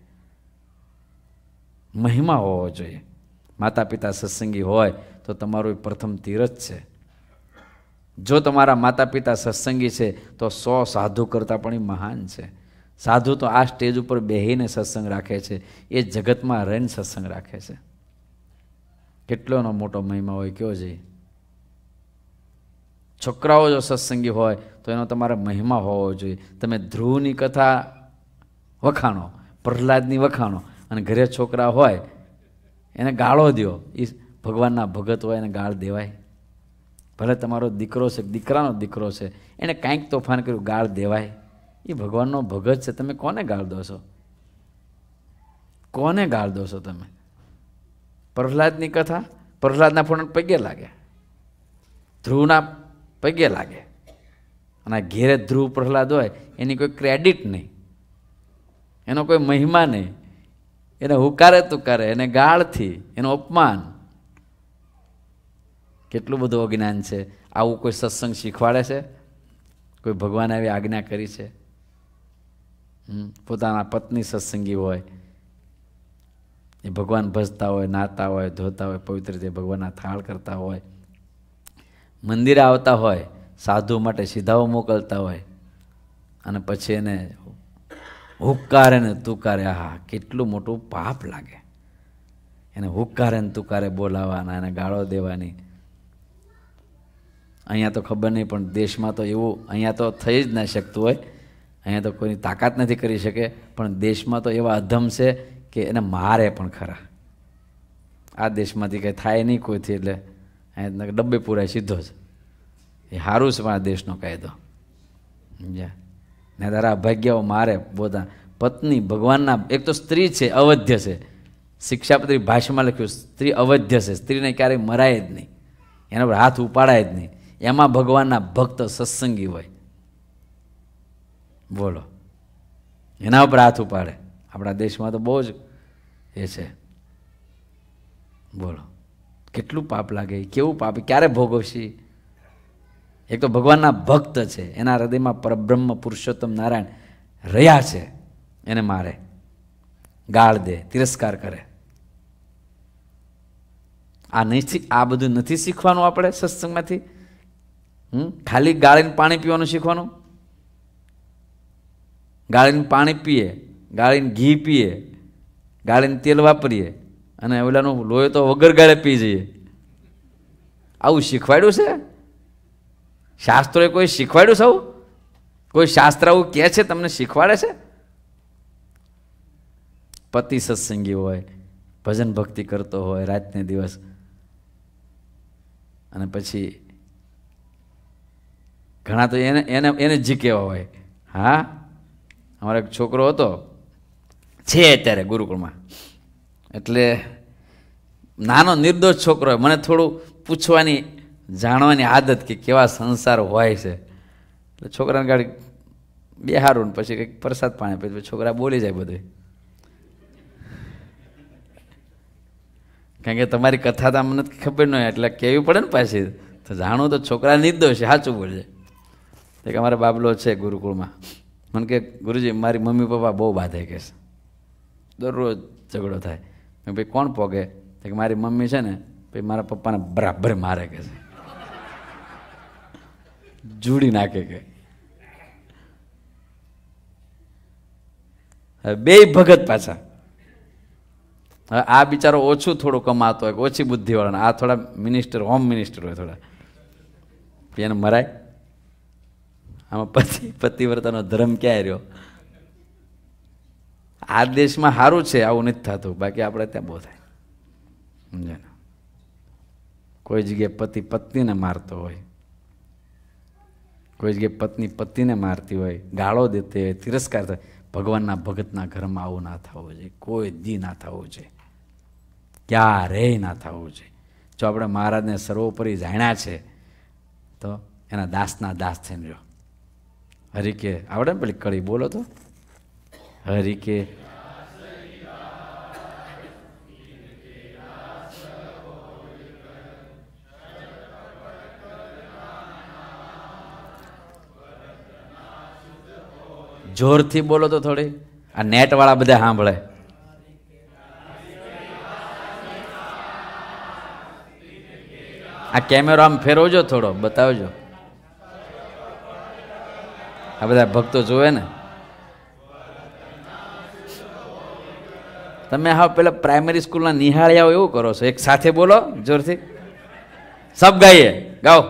મહિમા હોવો જોઈએ માતા પિતા સત્સંગી હોય તો તમારું પ્રથમ તીરથ છે જો તમારા માતા પિતા સત્સંગી છે તો સો સાધુ કરતાં પણ એ મહાન છે સાધુ તો આ સ્ટેજ ઉપર બેહીને સત્સંગ રાખે છે એ જગતમાં રહીને સત્સંગ રાખે છે કેટલોનો મોટો મહિમા હોય કયો જઈએ છોકરાઓ જો સત્સંગી હોય તો એનો તમારે મહિમા હોવો જોઈએ તમે ધ્રુવની કથા વખાણો પ્રહલાદની વખાણો અને ઘરે છોકરા હોય એને ગાળો દો એ ભગવાનના ભગત હોય એને ગાળ દેવાય ભલે તમારો દીકરો છે દીકરાનો દીકરો છે એને કાંઈક તોફાન કર્યું ગાળ દેવાય એ ભગવાનનો ભગત છે તમે કોને ગાળ દો છો કોને ગાળ દો છો તમે પ્રહલાદની કથા પ્રહલાદના ફોન પગે લાગે ધ્રુવના પગે લાગે અને આ ઘેરે ધ્રુવ પ્રહલાદ હોય એની કોઈ ક્રેડિટ નહીં એનો કોઈ મહિમા નહીં એને હુકારે તુકારે એને ગાળથી એનું અપમાન કેટલું બધું અજ્ઞાન છે આવું કોઈ સત્સંગ શીખવાડે છે કોઈ ભગવાન આવી આજ્ઞા કરી છે પોતાના પત્ની સત્સંગી હોય એ ભગવાન ભજતા હોય નાતા હોય ધોતા હોય પવિત્ર રીતે ભગવાનના થાળ કરતા હોય મંદિરે આવતા હોય સાધુ માટે સીધાઓ મોકલતા હોય અને પછી એને હુક્કારે ને તુકારે આહા કેટલું મોટું પાપ લાગે એને હુક્કારે ને તુકારે બોલાવાના એને ગાળો દેવાની અહીંયા તો ખબર નહીં પણ દેશમાં તો એવું અહીંયા તો થઈ જ ના શકતું હોય અહીંયા તો કોઈની તાકાત નથી કરી શકે પણ દેશમાં તો એવા અધમ છે કે એને મારે પણ ખરા આ દેશમાંથી કંઈ થાય નહીં કોઈથી એટલે અહીંયા ડબ્બે પૂરાય સીધો છે એ સારું છે પણ દેશનો કાયદો સમજ્યા ને તારા અભાગ્યાઓ મારે પોતા પત્ની ભગવાનના એક તો સ્ત્રી છે અવધ્ય છે શિક્ષાપત્રી ભાષામાં લખ્યું સ્ત્રી અવધ્ય છે સ્ત્રીને ક્યારેય મરાય જ નહીં એના પર હાથ ઉપાડાય જ નહીં એમાં ભગવાનના ભક્ત સત્સંગી હોય બોલો એના ઉપર હાથ ઉપાડે આપણા દેશમાં તો બહુ જ એ છે બોલો કેટલું પાપ લાગે કેવું પાપ ક્યારે ભોગવશી એક તો ભગવાનના ભક્ત છે એના હૃદયમાં પરબ્રહ્મ પુરુષોત્તમ નારાયણ રહ્યા છે એને મારે ગાળ દે તિરસ્કાર કરે આ નહીં આ બધું નથી શીખવાનું આપણે સત્સંગમાંથી ખાલી ગાળીને પાણી પીવાનું શીખવાનું ગાળીને પાણી પીએ ગાળીને ઘી પીએ ગાળીને તેલ વાપરીએ અને ઓલાનું લોહી તો વગર ગાળે પી જઈએ આવું શીખવાડ્યું છે શાસ્ત્રોએ કોઈ શીખવાડ્યું સૌ કોઈ શાસ્ત્ર આવું કહે છે તમને શીખવાડે છે પતિ સત્સંગી હોય ભજન ભક્તિ કરતો હોય રાતને દિવસ અને પછી ઘણા તો એને એને એને જી કહેવા હોય હા અમારો એક છોકરો હતો છે અત્યારે ગુરુકુળમાં એટલે નાનો નિર્દોષ છોકરો મને થોડું પૂછવાની જાણવાની આદત કે કેવા સંસાર હોય છે એટલે છોકરાને ગાડી બેહારું ને પછી કંઈક પ્રસાદ પાણી પછી છોકરા બોલી જાય બધું કારણ કે તમારી કથા તો મને ખબર ન હોય એટલે કહેવી પડે ને પાછી તો જાણું તો છોકરા નિર્દોષ છે સાચું બોલજે કે અમારા બાબલો છે ગુરુકુળમાં મને કે ગુરુજી મારી મમ્મી પપ્પા બહુ બાધે કે છે દરરોજ ઝઘડો થાય ભાઈ કોણ પોગે કે મારી મમ્મી છે ને ભાઈ મારા પપ્પાને બરાબર મારે કે છે જોડી નાખે કે બે ભગત પાછા હવે આ બિચારો ઓછું થોડું કમાતો હોય ઓછી બુદ્ધિવાળાને આ થોડા મિનિસ્ટર હોમ મિનિસ્ટર હોય થોડા એને મરાય આમાં પતિ પતિવ્રતાનો ધર્મ ક્યાંય રહ્યો આ દેશમાં સારું છે આવું નથી થતું બાકી આપણે ત્યાં બહુ થાય સમજાય કોઈ જગ્યાએ પતિ પત્નીને મારતો હોય કોઈ જગ્યાએ પત્ની પતિને મારતી હોય ગાળો દેતી હોય તિરસ્કાર થાય ભગવાનના ભગતના ઘરમાં આવું ના થવું જોઈએ કોઈ દી ના થવું જોઈએ ક્યારેય ના થવું જોઈએ જો આપણે મહારાજને સર્વોપરી જાણ્યા છે તો એના દાસના દાસ થઈને રહ્યો હરિકે આવડે ને પેલી કળી બોલો તો હરિકે જોરથી બોલો તો થોડી આ નેટવાળા બધા સાંભળે આ કેમેરો આમ ફેરવજો થોડો બતાવજો આ બધા ભક્તો જોવે ને તમે હા પેલા પ્રાઇમરી સ્કૂલના નિહાળ્યા એવું કરો છો એક સાથે બોલો જોરથી સબ ગાઈએ ગાઓ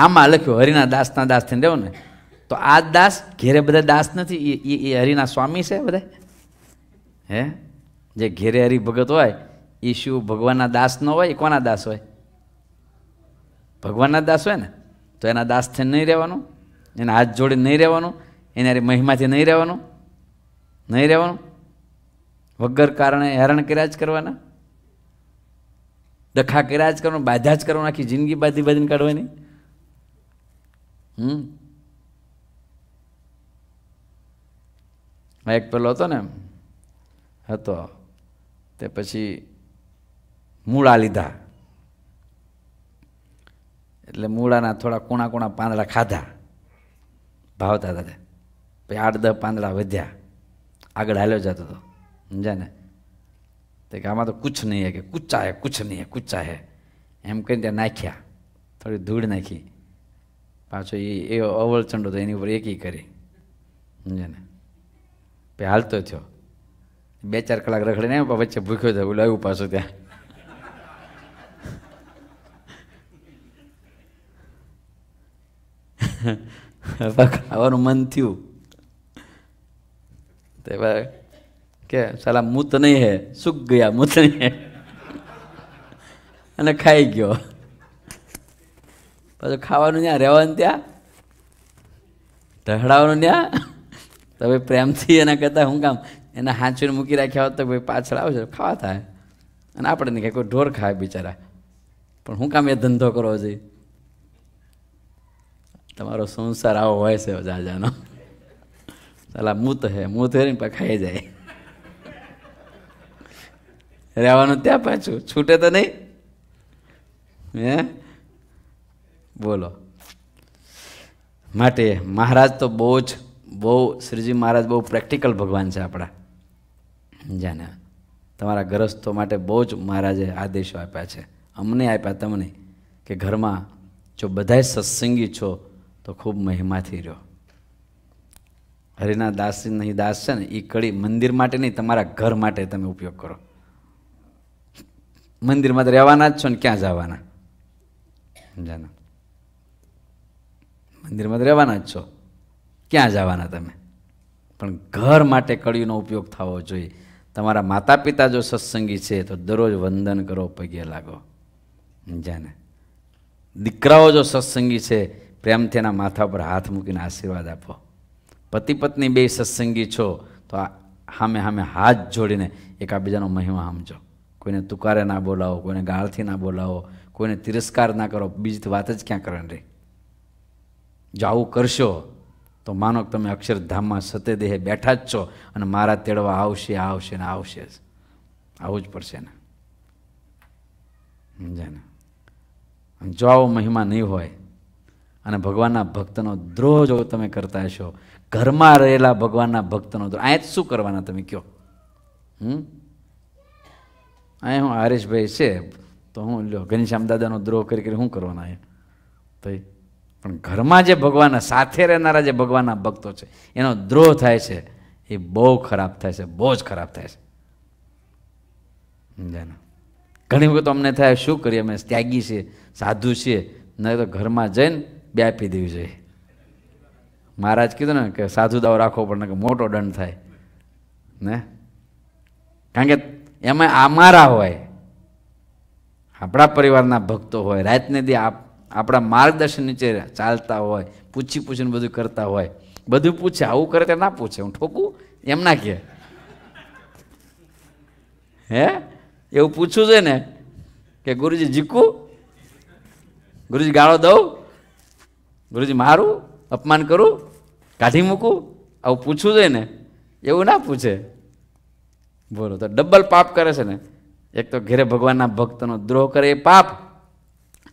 આમાં લખ્યું હરિના દાસના દાસ થઈને રહ્યો ને તો આ દાસ ઘેરે બધા દાસ નથી એ એ હરિના સ્વામી છે બધા હે જે ઘેરે હરિભગત હોય એ શું ભગવાનના દાસ ન હોય એ કોના દાસ હોય ભગવાનના દાસ હોય ને તો એના દાસ થઈને નહીં રહેવાનું એના હાથ જોડે નહીં રહેવાનું એના મહિમાથી નહીં રહેવાનું નહીં રહેવાનું વગર કારણે હેરાન કર્યા જ કરવાના ડખા કર્યા જ કરવાનું બાધા જ કરવાનું આખી જિંદગી બાધી બાંધીને કાઢવાની હમ એક પેલો હતો ને હતો તે પછી મૂળા લીધા એટલે મૂળાના થોડા કુણા કુણા પાંદડા ખાધા ભાવતા હતા પછી આઠ દસ પાંદડા વધ્યા આગળ હાલ્યો જતો હતો સમજાય ને તે કે આમાં તો કુછ નહીં હે કે કૂચા હે કુછ નહીં હે કુચ્ચા હે એમ કહીને ત્યાં નાખ્યા થોડી ધૂળ નાખી પાછો એ એ અવળચંડો હતો એની ઉપર એકી કરી સમજે ને પે હાલતો થયો બે ચાર કલાક રખડીને આવ્યો વચ્ચે ભૂખ્યો થયો લાવ્યું પાછું ત્યાં ખાવાનું મન થયું તે કે સાલા મૂત નહીં હે સુખ ગયા મૂત નહીં હે અને ખાઈ ગયો પાછું ખાવાનું ત્યાં રહેવાનું ત્યાં ઢહડાવાનું ત્યાં તો ભાઈ પ્રેમથી એના કરતાં હું કામ એને હાંચવીને મૂકી રાખ્યા હોત તો ભાઈ પાછળ આવશે ખાવા થાય અને આપણે નહીં કોઈ ઢોર ખાય બિચારા પણ હું કામ એ ધંધો કરવો જોઈએ તમારો સંસાર આવો હોય છે જાજાનો ચાલા મૂત હે મૂત હે ને ખાઈ જાય રહેવાનું ત્યાં પાછું છૂટે તો નહીં હે બોલો માટે મહારાજ તો બહુ જ બહુ શ્રીજી મહારાજ બહુ પ્રેક્ટિકલ ભગવાન છે આપણા જાને તમારા ગ્રસ્તો માટે બહુ જ મહારાજે આદેશો આપ્યા છે અમને આપ્યા તમને કે ઘરમાં જો બધાય સત્સંગી છો તો ખૂબ મહિમાથી રહ્યો હરિના દાસ નહીં દાસ છે ને એ કડી મંદિર માટે નહીં તમારા ઘર માટે તમે ઉપયોગ કરો મંદિરમાં તો રહેવાના જ છો ને ક્યાં જવાના જાના મંદિરમાં રહેવાના જ છો ક્યાં જવાના તમે પણ ઘર માટે કળીનો ઉપયોગ થવો જોઈએ તમારા માતા પિતા જો સત્સંગી છે તો દરરોજ વંદન કરો પગે લાગો જાને દીકરાઓ જો સત્સંગી છે પ્રેમથી એના માથા પર હાથ મૂકીને આશીર્વાદ આપો પતિ પત્ની બે સત્સંગી છો તો આ સામે સામે હાથ જોડીને એકાબીજાનો મહિમા સમજો કોઈને તુકારે ના બોલાવો કોઈને ગાળથી ના બોલાવો કોઈને તિરસ્કાર ના કરો બીજી વાત જ ક્યાં કરવાની રહી જાવું કરશો તો માનો કે તમે અક્ષરધામમાં સતેદેહે બેઠા જ છો અને મારા તેડવા આવશે આવશે ને આવશે જ આવું જ પડશે ને સમજાય ને જો આવો મહિમા નહીં હોય અને ભગવાનના ભક્તનો દ્રોહ જો તમે કરતા હશો ઘરમાં રહેલા ભગવાનના ભક્તનો દ્રોહ અહીંયા શું કરવાના તમે કહો હમ અહીંયા હું હરેશભાઈ છે તો હું લ્યો ઘનશ્યામ દાદાનો દ્રોહ કરી કરી શું કરવાના અહીંયા તો પણ ઘરમાં જે ભગવાન સાથે રહેનારા જે ભગવાનના ભક્તો છે એનો દ્રોહ થાય છે એ બહુ ખરાબ થાય છે બહુ જ ખરાબ થાય છે સમજાય ઘણી વખત અમને થાય શું કરીએ અમે ત્યાગી છીએ સાધુ છીએ નહીં તો ઘરમાં જઈને બે પી દેવી જોઈએ મહારાજ કીધું ને કે સાધુ દાવ રાખવો પડે કે મોટો દંડ થાય ને કારણ કે એમાં અમારા હોય આપણા પરિવારના ભક્તો હોય રાતને દી આપ આપણા માર્ગદર્શન નીચે ચાલતા હોય પૂછી પૂછીને બધું કરતા હોય બધું પૂછે આવું કરે ત્યારે ના પૂછે હું ઠોકું એમ ના કહે હે એવું પૂછવું છે ને કે ગુરુજી જીકું ગુરુજી ગાળો દઉં ગુરુજી મારું અપમાન કરું કાઢી મૂકું આવું પૂછવું જોઈએ ને એવું ના પૂછે બોલો તો ડબલ પાપ કરે છે ને એક તો ઘેરે ભગવાનના ભક્તનો દ્રોહ કરે એ પાપ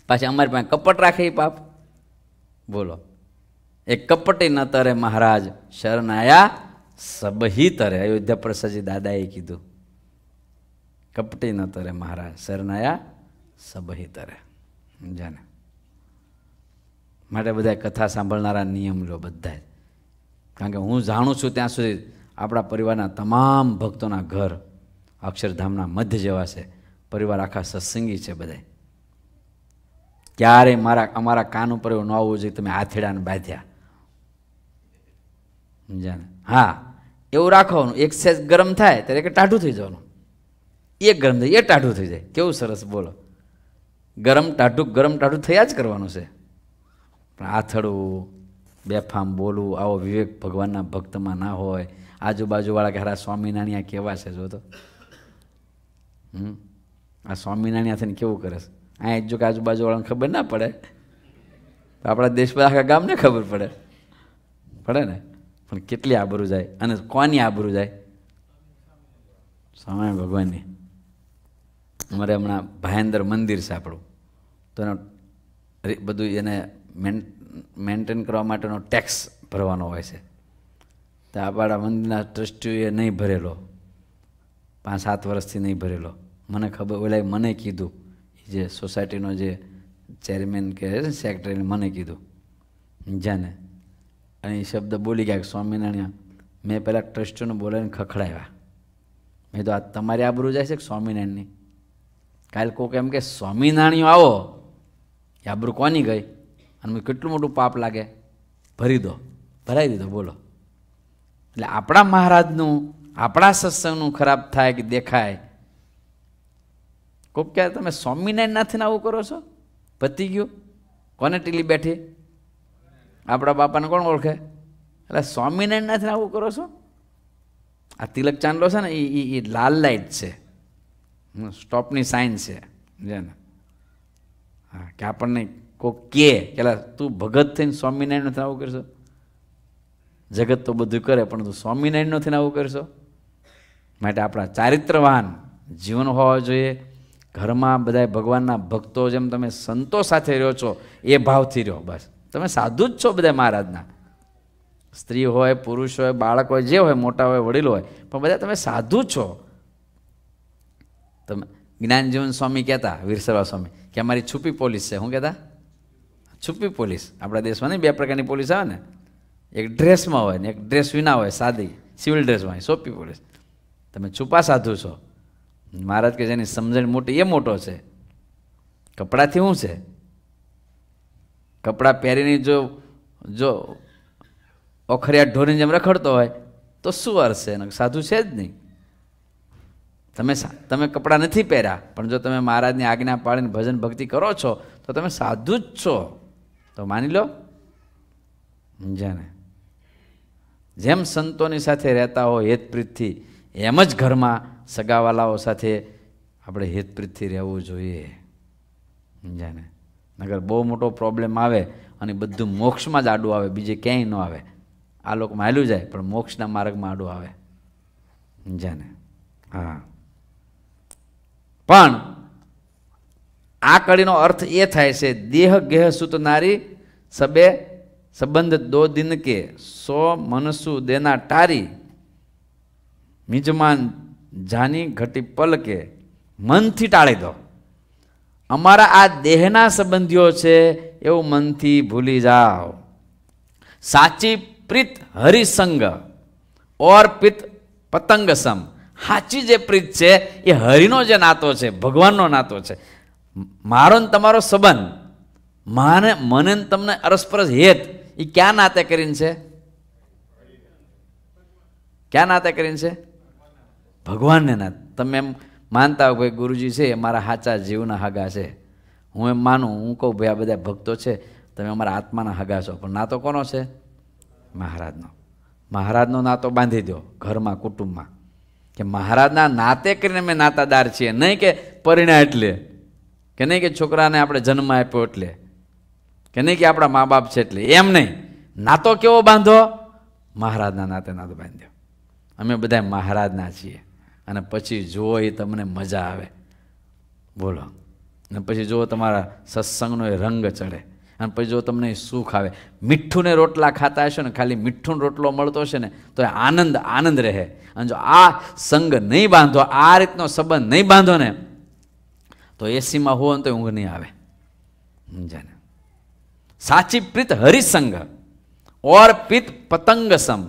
પાછી અમારી પાસે કપટ રાખે પાપ બોલો એ કપટી ન તરે મહારાજ શરણાયા સબહી તરે અયોધ્યા પ્રસાદજી દાદાએ કીધું કપટી ન તરે મહારાજ શરણાયા સબહી તરે સમજાને માટે બધા કથા સાંભળનારા નિયમ લો બધા કારણ કે હું જાણું છું ત્યાં સુધી આપણા પરિવારના તમામ ભક્તોના ઘર અક્ષરધામના મધ્ય જેવા છે પરિવાર આખા સત્સંગી છે બધા ક્યારે મારા અમારા કાન ઉપર એવું ન આવવું જોઈએ તમે હાથેડાને બાંધ્યા સમજ્યા ને હા એવું રાખવાનું એક સેજ ગરમ થાય ત્યારે કે ટાઢું થઈ જવાનું એ ગરમ થાય એ ટાઢું થઈ જાય કેવું સરસ બોલો ગરમ ટાઢું ગરમ ટાઢું થયા જ કરવાનું છે પણ આથડવું બેફામ બોલવું આવો વિવેક ભગવાનના ભક્તમાં ના હોય આજુબાજુવાળા કે હારા સ્વામિનારાયણ કહેવા છે જો તો આ સ્વામિનારાયણ થઈને કેવું કરે છે અહીં જો કે આજુબાજુવાળાને ખબર ના પડે તો આપણા દેશમાં આખા ગામને ખબર પડે પડે ને પણ કેટલી આબરૂ જાય અને કોની આબરૂ જાય સ્વામી ભગવાનની અમારે હમણાં ભાયંદર મંદિર છે આપણું તો એનો બધું એને મેન મેન્ટેન કરવા માટેનો ટેક્સ ભરવાનો હોય છે તો આપણા મંદિરના ટ્રસ્ટીઓએ નહીં ભરેલો પાંચ સાત વર્ષથી નહીં ભરેલો મને ખબર ઓલાએ મને કીધું જે સોસાયટીનો જે ચેરમેન કે સેક્રેટરીને મને કીધું જાને અને એ શબ્દ બોલી ગયા સ્વામિનારાયણ મેં પહેલાં ટ્રસ્ટીઓને બોલાવીને ખખડાવ્યા મેં તો આ તમારી આબરૂ જાય છે કે સ્વામિનારાયણની કાલ કોક એમ કે સ્વામિનારાયણ આવો એ આબરૂ કોની ગઈ અને મને કેટલું મોટું પાપ લાગે ભરી દો ભરાઈ દીધો બોલો એટલે આપણા મહારાજનું આપણા સત્સંગનું ખરાબ થાય કે દેખાય કોક કહે તમે સ્વામિનારાયણ આવું કરો છો પતી ગયું કોને ટીલી બેઠી આપણા બાપાને કોણ ઓળખે એટલે સ્વામિનારાયણનાથી નાથને આવું કરો છો આ તિલક ચાંદલો છે ને એ એ લાલ લાઇટ છે સ્ટોપની સાઇન છે જેને હા કે આપણને કોક કે પેલા તું ભગત થઈને સ્વામિનારાયણ નથી આવું કરશો જગત તો બધું કરે પણ તું સ્વામિનારાયણ નથી આવું કરશો માટે આપણા ચારિત્રવાન જીવન હોવા જોઈએ ઘરમાં બધા ભગવાનના ભક્તો જેમ તમે સંતો સાથે રહ્યો છો એ ભાવથી રહ્યો બસ તમે સાધુ જ છો બધા મહારાજના સ્ત્રી હોય પુરુષ હોય બાળક હોય જે હોય મોટા હોય વડીલ હોય પણ બધા તમે સાધુ છો તમે જ્ઞાનજીવન સ્વામી કહેતા વીરસરવા સ્વામી કે અમારી છુપી પોલીસ છે શું કહેતા છુપી પોલીસ આપણા દેશમાં નહીં બે પ્રકારની પોલીસ આવે ને એક ડ્રેસમાં હોય ને એક ડ્રેસ વિના હોય સાદી સિવિલ ડ્રેસમાં હોય સોપી પોલીસ તમે છુપા સાધુ છો મહારાજ કે જેની સમજણ મોટી એ મોટો છે કપડાથી શું છે કપડાં પહેરીને જો જો ઓખરિયા ઢોરીને જેમ રખડતો હોય તો શું અર્થ છે સાધુ છે જ નહીં તમે તમે કપડાં નથી પહેર્યા પણ જો તમે મહારાજની આજ્ઞા પાડીને ભજન ભક્તિ કરો છો તો તમે સાધુ જ છો તો માની લો જાણે જેમ સંતોની સાથે રહેતા હો હેતપ્રીતથી એમ જ ઘરમાં સગાવાલાઓ સાથે આપણે હિતપ્રીતથી રહેવું જોઈએ સમજાને નગર બહુ મોટો પ્રોબ્લેમ આવે અને બધું મોક્ષમાં જ આડું આવે બીજે ક્યાંય ન આવે આ લોકોમાં હાલ્યું જાય પણ મોક્ષના માર્ગમાં આડું આવે સમજાને હા પણ આ કડીનો અર્થ એ થાય છે દેહ ગેહ સુત નારી સબે સંબંધ દો દિન કે સો મનસુ દેના ટારી મિજમાન જાની ઘટી પલકે મનથી ટાળી દો અમારા આ દેહના સંબંધીઓ છે એવું મનથી ભૂલી જાઓ સાચી પ્રીત હરિસંગ ઓર પિત પતંગ સમ સાચી જે પ્રીત છે એ હરિનો જે નાતો છે ભગવાનનો નાતો છે મારો ને તમારો સંબંધ માને મને તમને અરસપરસ હેત એ ક્યાં નાતે કરીને છે ક્યાં નાતે કરીને છે ભગવાનને ના તમે એમ માનતા હોય ભાઈ ગુરુજી છે એ મારા સાચા જીવના હગા છે હું એમ માનું હું કહું ભાઈ આ બધા ભક્તો છે તમે અમારા આત્માના હગા છો પણ નાતો કોનો છે મહારાજનો મહારાજનો નાતો બાંધી દો ઘરમાં કુટુંબમાં કે મહારાજના નાતે કરીને અમે નાતાદાર છીએ નહીં કે પરિણા એટલે કે નહીં કે છોકરાને આપણે જન્મ આપ્યો એટલે કે નહીં કે આપણા મા બાપ છે એટલે એમ નહીં નાતો કેવો બાંધો મહારાજના નાતે નાતો બાંધ્યો અમે બધા મહારાજના છીએ અને પછી જુઓ એ તમને મજા આવે બોલો અને પછી જુઓ તમારા સત્સંગનો એ રંગ ચડે અને પછી જો તમને સુખ આવે મીઠું ને રોટલા ખાતા હશો ને ખાલી મીઠું રોટલો મળતો હશે ને તો એ આનંદ આનંદ રહે અને જો આ સંગ નહીં બાંધો આ રીતનો સંબંધ નહીં બાંધો ને તો એસીમાં હોવ ને તો ઊંઘ નહીં આવે ને સાચી પ્રીત હરિસંગ ઓર પિત પતંગ સમ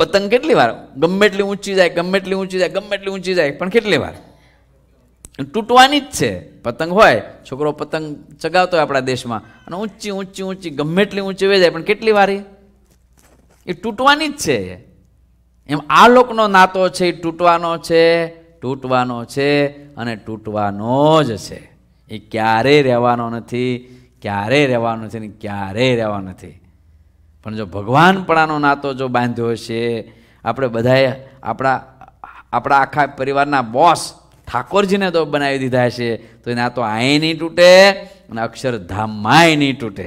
પતંગ કેટલી વાર ગમે એટલી ઊંચી જાય ગમે એટલી ઊંચી જાય ગમે એટલી ઊંચી જાય પણ કેટલી વાર તૂટવાની જ છે પતંગ હોય છોકરો પતંગ ચગાવતો હોય આપણા દેશમાં અને ઊંચી ઊંચી ઊંચી ગમે એટલી ઊંચી વહી જાય પણ કેટલી વાર એ તૂટવાની જ છે એમ આ લોકનો નાતો છે એ તૂટવાનો છે તૂટવાનો છે અને તૂટવાનો જ છે એ ક્યારેય રહેવાનો નથી ક્યારેય રહેવાનો છે ને ક્યારેય રહેવાનો નથી પણ જો ભગવાનપણાનો નાતો જો બાંધ્યો છે આપણે બધાએ આપણા આપણા આખા પરિવારના બોસ ઠાકોરજીને તો બનાવી દીધા છે તો એના તો અહીં નહીં તૂટે અને અક્ષરધામમાંય નહીં તૂટે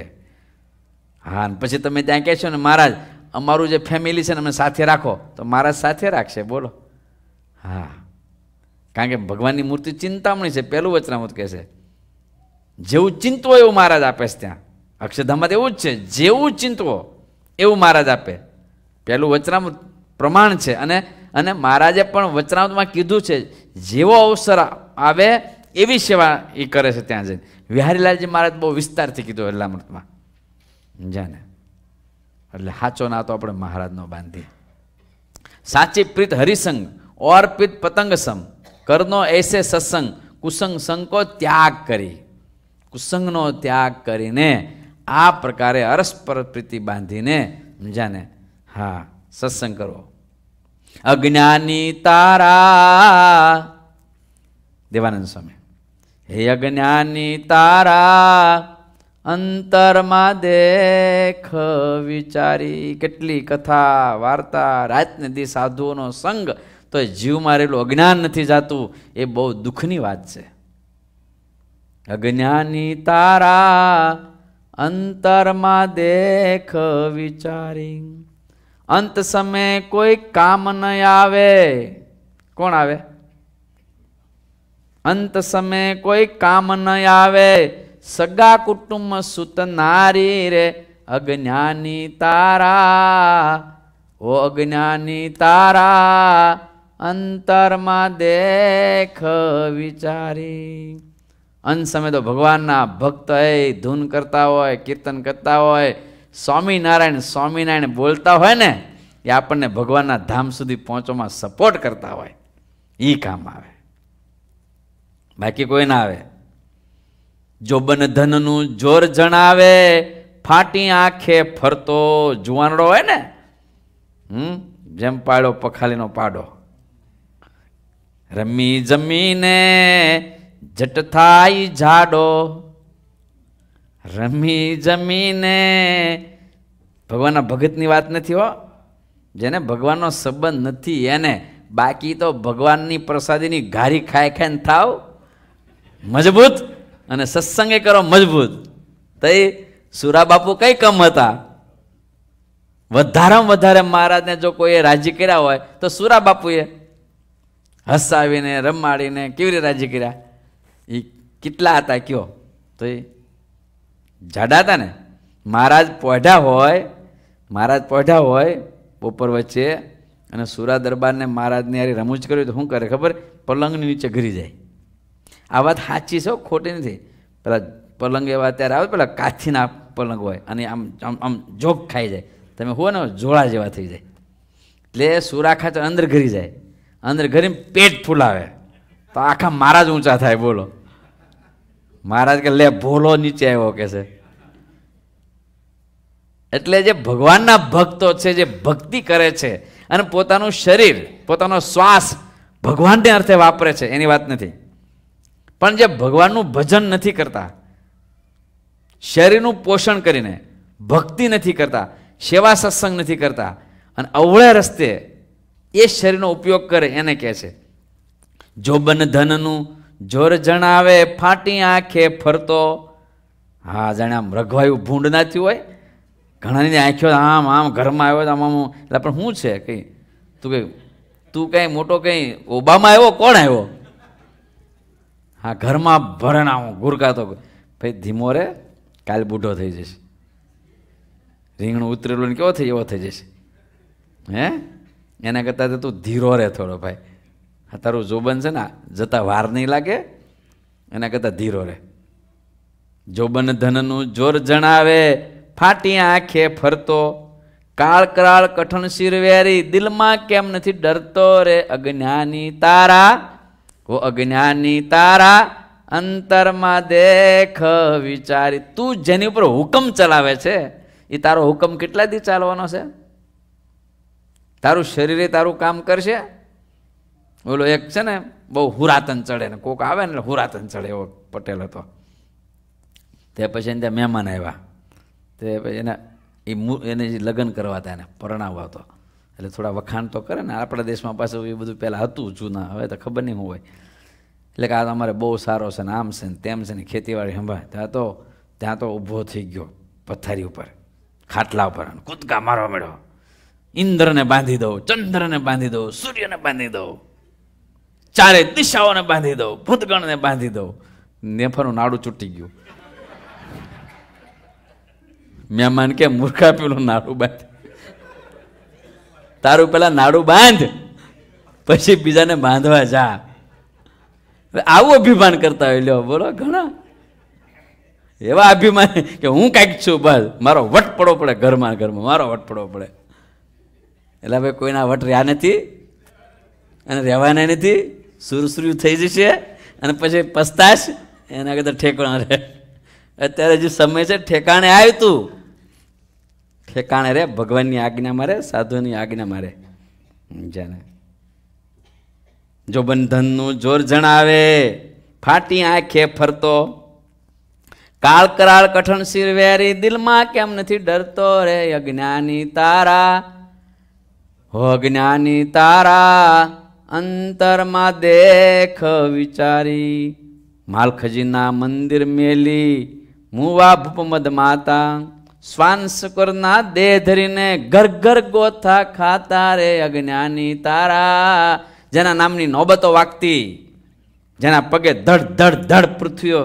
હા ને પછી તમે ત્યાં કહેશો ને મહારાજ અમારું જે ફેમિલી છે ને અમે સાથે રાખો તો મહારાજ સાથે રાખશે બોલો હા કારણ કે ભગવાનની મૂર્તિ ચિંતામણી છે પહેલું વચનામૃત કહે છે જેવું ચિંતવો એવું મહારાજ આપે છે ત્યાં અક્ષરધામમાં એવું જ છે જેવું ચિંતવો એવું મહારાજ આપે પહેલું વચનામૃત પ્રમાણ છે અને અને મહારાજે પણ વચનામૃતમાં કીધું છે જેવો અવસર આવે એવી સેવા એ કરે છે ત્યાં જઈને વિહારીલાલજી મહારાજ બહુ વિસ્તારથી કીધું વલ્લામૃતમાં જાને એટલે સાચો ના તો આપણે મહારાજનો બાંધી સાચી પ્રીત હરિસંગ અર્પિત પતંગસમ કરનો એસે સત્સંગ કુસંગ સંકો ત્યાગ કરી કુસંગનો ત્યાગ કરીને આ પ્રકારે અરસ્પર પ્રીતિ બાંધીને સમજાને હા સત્સંગ કરો અજ્ઞાની તારા દેવાનંદ સ્વામી હે અજ્ઞાની તારા અંતરમાં દેખ વિચારી કેટલી કથા વાર્તા રાતને દી સાધુઓનો સંગ તો એ જીવમાં રહેલું અજ્ઞાન નથી જાતું એ બહુ દુઃખની વાત છે અજ્ઞાની તારા અંતરમાં દેખ વિચારી અંત સમય કોઈ કામ ન આવે કોણ આવે અંત સમય કોઈ કામ ન આવે સગા કુટુંબ સુત નારી રે અજ્ઞાની તારા ઓ અજ્ઞાની તારા અંતરમાં દેખ વિચારી અંત સમય તો ભગવાનના ભક્ત એ ધૂન કરતા હોય કીર્તન કરતા હોય સ્વામિનારાયણ સ્વામિનારાયણ બોલતા હોય ને એ આપણને ભગવાનના ધામ સુધી પહોંચવામાં સપોર્ટ કરતા હોય એ કામ આવે બાકી કોઈ ના આવે જો બંધનનું જોર જણાવે ફાટી આંખે ફરતો જુવાનડો હોય ને હમ જેમ પાડો પખાલીનો પાડો રમી જમીને જટ થાય જાડો રમી જમીને ભગવાનના ભગતની વાત નથી હો જેને ભગવાનનો સંબંધ નથી એને બાકી તો ભગવાનની પ્રસાદીની ઘારી ખાય ખાઈને થાવ મજબૂત અને સત્સંગે કરો મજબૂત તઈ સુરાબાપુ કઈ કમ હતા વધારામાં વધારે મહારાજને જો કોઈએ રાજી કર્યા હોય તો સુરાબાપુએ હસાવીને રમાડીને કેવી રીતે રાજી કર્યા એ કેટલા હતા કયો તો એ જાડા હતા ને મહારાજ પોઢા હોય મહારાજ પોઢા હોય બપોર વચ્ચે અને સુરા દરબારને મહારાજની યારે રમૂજ કર્યું તો શું કરે ખબર પલંગની નીચે ઘરી જાય આ વાત સાચી છે ખોટી નથી પેલા પલંગ એવા અત્યારે આવે પેલા કાચીના પલંગ હોય અને આમ આમ આમ જોગ ખાઈ જાય તમે હો ને જોળા જેવા થઈ જાય એટલે સુરા ખાચર અંદર ઘરી જાય અંદર ઘરીને પેટ ફૂલાવે તો આખા મહારાજ ઊંચા થાય બોલો મહારાજ કે લે ભોલો નીચે આવ્યો કે છે એટલે જે ભગવાનના ભક્તો છે જે ભક્તિ કરે છે અને પોતાનું શરીર પોતાનો શ્વાસ ભગવાનને અર્થે વાપરે છે એની વાત નથી પણ જે ભગવાનનું ભજન નથી કરતા શરીરનું પોષણ કરીને ભક્તિ નથી કરતા સેવા સત્સંગ નથી કરતા અને અવળે રસ્તે એ શરીરનો ઉપયોગ કરે એને કહે છે જોબન ધનનું જોર જણાવે ફાટી આંખે ફરતો હા જાણે આમ રઘવાયું ભૂંડ નાચ્યું હોય ઘણાની આંખો આમ આમ ઘરમાં આવ્યો આમ આમ એટલે પણ શું છે કંઈ તું કંઈ તું કંઈ મોટો કંઈ ઓબામા આવ્યો કોણ આવ્યો હા ઘરમાં ભરણ આવું ગુરકાતો ભાઈ ધીમો રે કાલ બુઢો થઈ જશે રીંગણું ઉતરેલું ને કેવો થઈ એવો થઈ જશે હે એના કરતાં તો તું ધીરો રે થોડો ભાઈ તારું જોબન છે ને જતા વાર નહીં લાગે એના કરતાં ધીરો રહે જોબન ધનનું જોર જણાવે ફાટી આંખે ફરતો કાળ કરાળ કઠણ શિરવેરી દિલમાં કેમ નથી ડરતો રે અજ્ઞાની તારા ઓ અજ્ઞાની તારા અંતરમાં દેખ વિચારી તું જેની ઉપર હુકમ ચલાવે છે એ તારો હુકમ કેટલા દી ચાલવાનો છે તારું શરીરે તારું કામ કરશે ઓલો એક છે ને બહુ હુરાતન ચડે ને કોક આવે ને એટલે હુરાતન ચડે એવો પટેલ હતો તે પછી એને ત્યાં મહેમાન આવ્યા તે પછી એને એ એને જે લગ્ન કરવા હતા એને પરણાવવા હતો એટલે થોડા વખાણ તો કરે ને આપણા દેશમાં પાછું એ બધું પહેલાં હતું જૂના હવે તો ખબર નહીં હોય એટલે કે આ અમારે બહુ સારો છે ને આમ છે ને તેમ છે ને ખેતીવાડી સંભાળ ત્યાં તો ત્યાં તો ઊભો થઈ ગયો પથારી ઉપર ખાટલા ઉપર કૂદકા મારવા મળ્યો ઇન્દ્રને બાંધી દઉં ચંદ્રને બાંધી દઉં સૂર્યને બાંધી દઉં ચારે દિશાઓને બાંધી દઉં ભૂતગણને બાંધી દઉં નેફાનું નાડું ચૂટી ગયું મહેમાન કે મૂર્ખા પેલું નાડું બાંધ તારું પેલા નાડું બાંધ પછી બીજાને બાંધવા જા આવું અભિમાન કરતા હોય લ્યો બોલો ઘણા એવા અભિમાન કે હું કાંઈક છું બસ મારો વટ પડવો પડે ઘરમાં ઘરમાં મારો વટ પડવો પડે એટલે ભાઈ કોઈના વટ રહ્યા નથી અને રહેવાના નથી સુરસુર્યું થઈ જશે અને પછી પસ્તાશ એના કરતાં ઠેકાણા રહે અત્યારે જે સમય છે ઠેકાણે આવ્યું તું ઠેકાણે રે ભગવાનની આજ્ઞા મારે સાધુની આજ્ઞા મારે જાને જો બંધનનું જોર જણાવે ફાટી આંખે ફરતો કાળ કરાળ કઠણ શિરવેરી દિલમાં કેમ નથી ડરતો રે અજ્ઞાની તારા હો અજ્ઞાની તારા અંતરમાં દેખ વિચારી માલખજીના મંદિર મેલી મુવા ભૂપમદ માતા શ્વાંસ કરના દેહ ધરીને ઘર ઘર ગોથા ખાતા રે અજ્ઞાની તારા જેના નામની નોબતો વાગતી જેના પગે ધડ ધડ ધડ પૃથ્વીઓ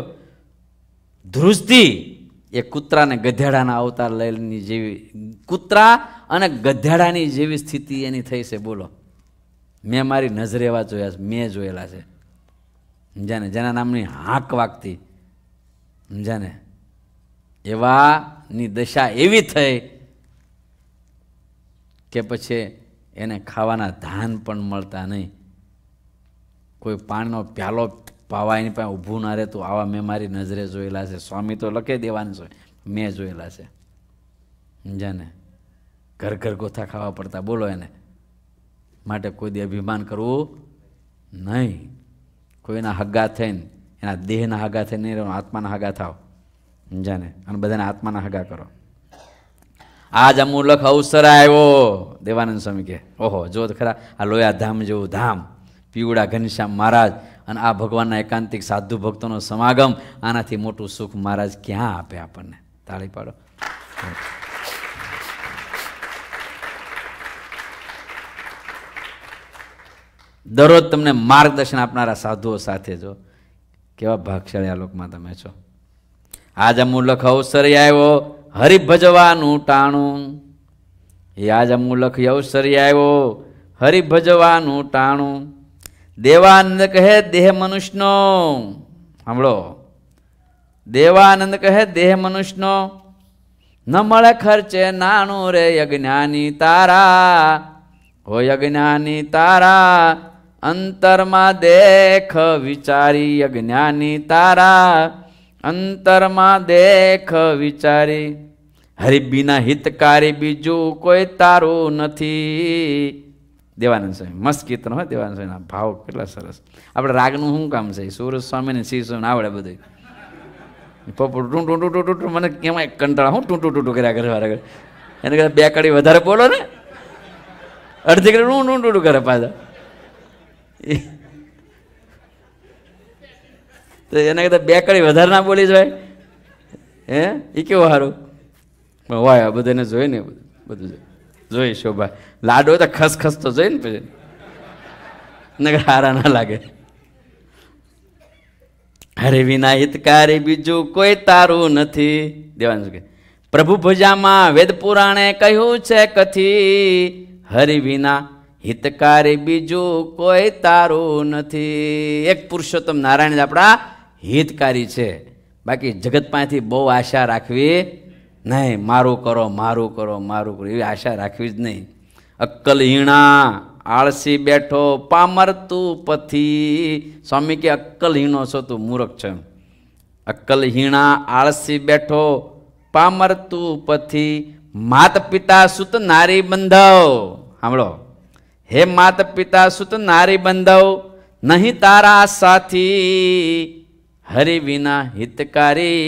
ધ્રુજતી એ કૂતરાને ગધેડાના અવતાર લઈને જેવી કૂતરા અને ગધેડાની જેવી સ્થિતિ એની થઈ છે બોલો મેં મારી નજરે એવા જોયા છે મેં જોયેલા છે સમજાને જેના નામની હાંક વાગતી સમજાને એવાની દશા એવી થઈ કે પછી એને ખાવાના ધાન પણ મળતા નહીં કોઈ પાણીનો પ્યાલો પાવા એની પાસે ઊભું ના રહેતું આવા મેં મારી નજરે જોયેલા છે સ્વામી તો લખી દેવાનું છે મેં જોયેલા છે સમજાને ઘર ઘર ગોથા ખાવા પડતા બોલો એને માટે કોઈ દે અભિમાન કરવું નહીં કોઈના હગ્ગા થઈને એના દેહના હગા થઈને નહીં રહેવાનું આત્માના હગા થાવ સમજાને અને બધાને આત્માના હગા કરો આજ અમૂલક અવસર આવ્યો દેવાનંદ સ્વામી કે ઓહો જો ખરા આ લોયા ધામ જેવું ધામ પીવડા ઘનશ્યામ મહારાજ અને આ ભગવાનના એકાંતિક સાધુ ભક્તોનો સમાગમ આનાથી મોટું સુખ મહારાજ ક્યાં આપે આપણને તાળી પાડો દરરોજ તમને માર્ગદર્શન આપનારા સાધુઓ સાથે જો કેવા ભાગશાળી આ લોકમાં તમે છો આજ અમૂલક અવસરી આવ્યો હરિભજવાનું ટાણું એ આજ અમૂલક અવસર આવ્યો હરિભજવાનું ટાણું દેવાનંદ કહે દેહ મનુષ્યનો સાંભળો દેવાનંદ કહે દેહ મનુષ્યનો ન મળે ખર્ચે નાનું રે યજ્ઞાની તારા હો યજ્ઞાની તારા અંતરમાં દેખ વિચારી અજ્ઞાની તારા અંતરમાં દેખ વિચારી હરિબીના હિતકારી બીજું કોઈ તારું નથી દેવાનંદ સ્વામી મસ્ત કીર્તન હોય દેવાનંદ સ્વામીના ભાવ કેટલા સરસ આપણે રાગનું શું કામ છે સુરજ સ્વામીને શિવ સ્વામીને આવડે બધું પપ્પુ ટું ટું ટું ટું ટું મને કેમાં કંટાળા હું ટું ટું ટું કર્યા કરે વારે એને કરતાં બે કડી વધારે બોલો ને અડધી કડી ટું ટું ટું કરે પાછા તો એના કરતાં બે કડી વધારે ના બોલી જાય હે એ કેવું સારું પણ વાય આ બધાને જોઈ ને બધું જોઈ શોભા લાડો તો ખસખસ તો જોઈ ને પછી નગર હારા ના લાગે અરે વિના હિતકારી બીજું કોઈ તારું નથી દેવાનું શું કે પ્રભુ ભજામાં વેદ પુરાણે કહ્યું છે કથી હરિ વિના હિતકારી બીજું કોઈ તારું નથી એક પુરુષોત્તમ નારાયણ જ આપણા હિતકારી છે બાકી જગત પાસેથી બહુ આશા રાખવી નહીં મારું કરો મારું કરો મારું કરો એવી આશા રાખવી જ નહીં અક્કલહીણા આળસી બેઠો પામર તું પથી સ્વામી કે અક્કલહીણો છો તું મૂરખ છે અક્કલહીણા આળસી બેઠો પામર તું પથી માત પિતા સુત નારી બંધાવ સાંભળો હે માતા પિતા સુત નારી બંધવ નહીં તારા સાથી હરિ વિના હિતકારી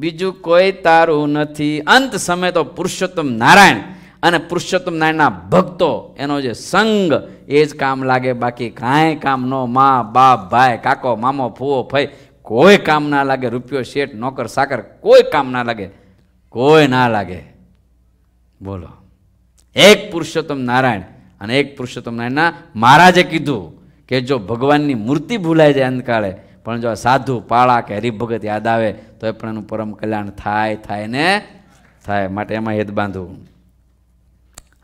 બીજું કોઈ તારું નથી અંત સમય તો પુરુષોત્તમ નારાયણ અને પુરુષોત્તમ નારાયણના ભક્તો એનો જે સંગ એ જ કામ લાગે બાકી કાંઈ કામ નો મા બાપ ભાઈ કાકો મામો ફૂવો ફઈ કોઈ કામ ના લાગે રૂપિયો શેઠ નોકર સાકર કોઈ કામ ના લાગે કોઈ ના લાગે બોલો એક પુરુષોત્તમ નારાયણ અને એક પુરુષોત્તમ નારાયણના મહારાજે કીધું કે જો ભગવાનની મૂર્તિ ભૂલાઈ જાય અંધકાળે પણ જો સાધુ પાળા કે હરિભગત યાદ આવે તો એ પણ એનું પરમ કલ્યાણ થાય થાય ને થાય માટે એમાં હેત બાંધવું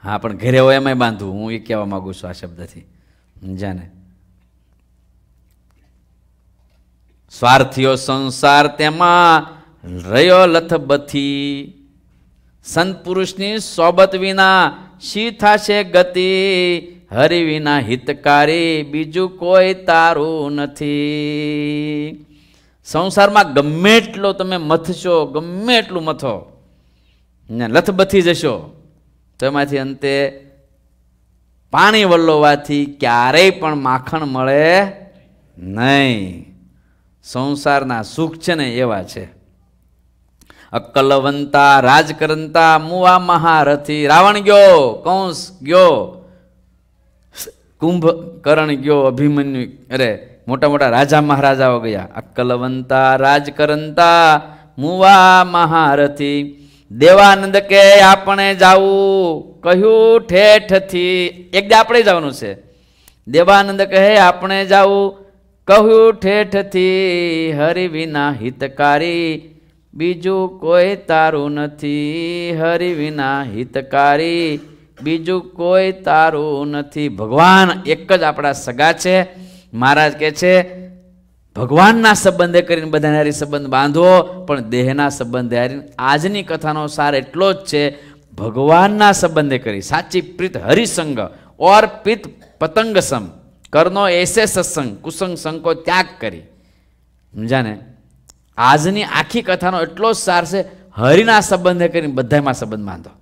હા પણ ઘરે હોય એમાંય બાંધવું હું એ કહેવા માગું છું આ શબ્દથી જાને સ્વાર્થીઓ સંસાર તેમાં રહ્યો લથબથી સંત પુરુષની સોબત વિના શી થશે ગતિ હરિ વિના હિતકારી બીજું કોઈ તારું નથી સંસારમાં ગમે એટલો તમે મથશો ગમે એટલું મથો ને લથબથી જશો તો એમાંથી અંતે પાણી વલ્લોવાથી ક્યારેય પણ માખણ મળે નહીં સંસારના સુખ છે ને એવા છે અક્કલવંતા રાજકરંતા મુવા મહારથી રાવણ ગયો કૌંસ ગયો કુંભકરણ ગયો અભિમન્યુ અરે મોટા મોટા રાજા મહારાજાઓ ગયા અક્કલવંતા રાજકરંતા મુવા મહારથી દેવાનંદ કે આપણે જાવું કહ્યું ઠેઠથી એક આપણે જવાનું છે દેવાનંદ કહે આપણે જાવું કહ્યું ઠેઠથી હરિ વિના હિતકારી બીજું કોઈ તારું નથી હરિ વિના હિતકારી બીજું કોઈ તારું નથી ભગવાન એક જ આપણા સગા છે મહારાજ કહે છે ભગવાનના સંબંધે કરીને બધાને હારી સંબંધ બાંધવો પણ દેહના સંબંધે હારી આજની કથાનો સાર એટલો જ છે ભગવાનના સંબંધે કરી સાચી પ્રીત હરિસંગ ઓર પિત પતંગસમ કરનો એસે સત્સંગ કુસંગ સંકો ત્યાગ કરી સમજાને આજની આખી કથાનો એટલો જ સાર છે હરિના સંબંધે કરીને બધામાં સંબંધ બાંધો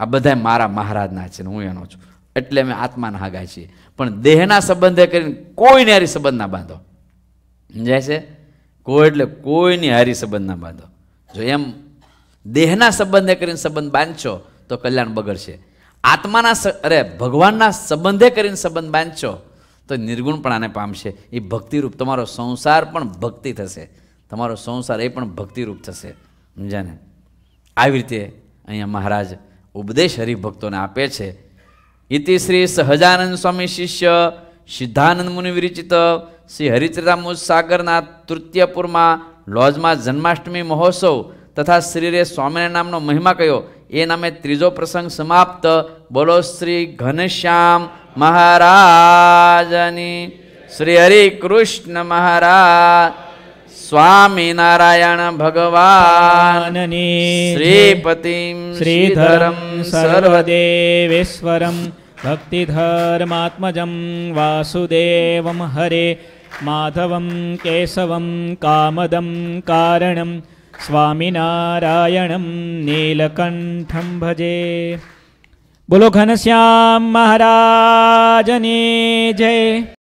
આ બધા મારા મહારાજના છે ને હું એનો છું એટલે અમે આત્માના હાગા છીએ પણ દેહના સંબંધે કરીને કોઈને હારી સંબંધ ના બાંધો સમજાય છે કોઈ એટલે કોઈની હારી સંબંધ ના બાંધો જો એમ દેહના સંબંધે કરીને સંબંધ બાંધશો તો કલ્યાણ બગડશે આત્માના અરે ભગવાનના સંબંધે કરીને સંબંધ બાંધશો તો નિર્ગુણપણાને પામશે એ ભક્તિરૂપ તમારો સંસાર પણ ભક્તિ થશે તમારો સંસાર એ પણ ભક્તિરૂપ થશે સમજાને આવી રીતે અહીંયા મહારાજ ઉપદેશ હરિભક્તોને આપે છે ઇતિ શ્રી સહજાનંદ સ્વામી શિષ્ય સિદ્ધાનંદ મુનિ વિરચિત શ્રી હરિચરામુ સાગરના તૃતીયપુરમાં લોજમાં જન્માષ્ટમી મહોત્સવ તથા શ્રીરે સ્વામિનારાયણ નામનો મહિમા કયો એ નામે ત્રીજો પ્રસંગ સમાપ્ત બોલો શ્રી ઘનશ્યામ મહારાજની શ્રી હરિકૃષ્ણ મહારાજ સ્વામિનારાયણ ભગવાનની શ્રીપતિ શ્રીધરમ સર્વદેવેશ્વરમ ભક્તિધર્માત્મજમ વાસુદેવમ હરે માધવમ કેશવમ કામદમ કારણમ સ્વામિનારાયણમ નીલકંઠમ ભજે બોલો ઘનશ્યામ મહારાજની જય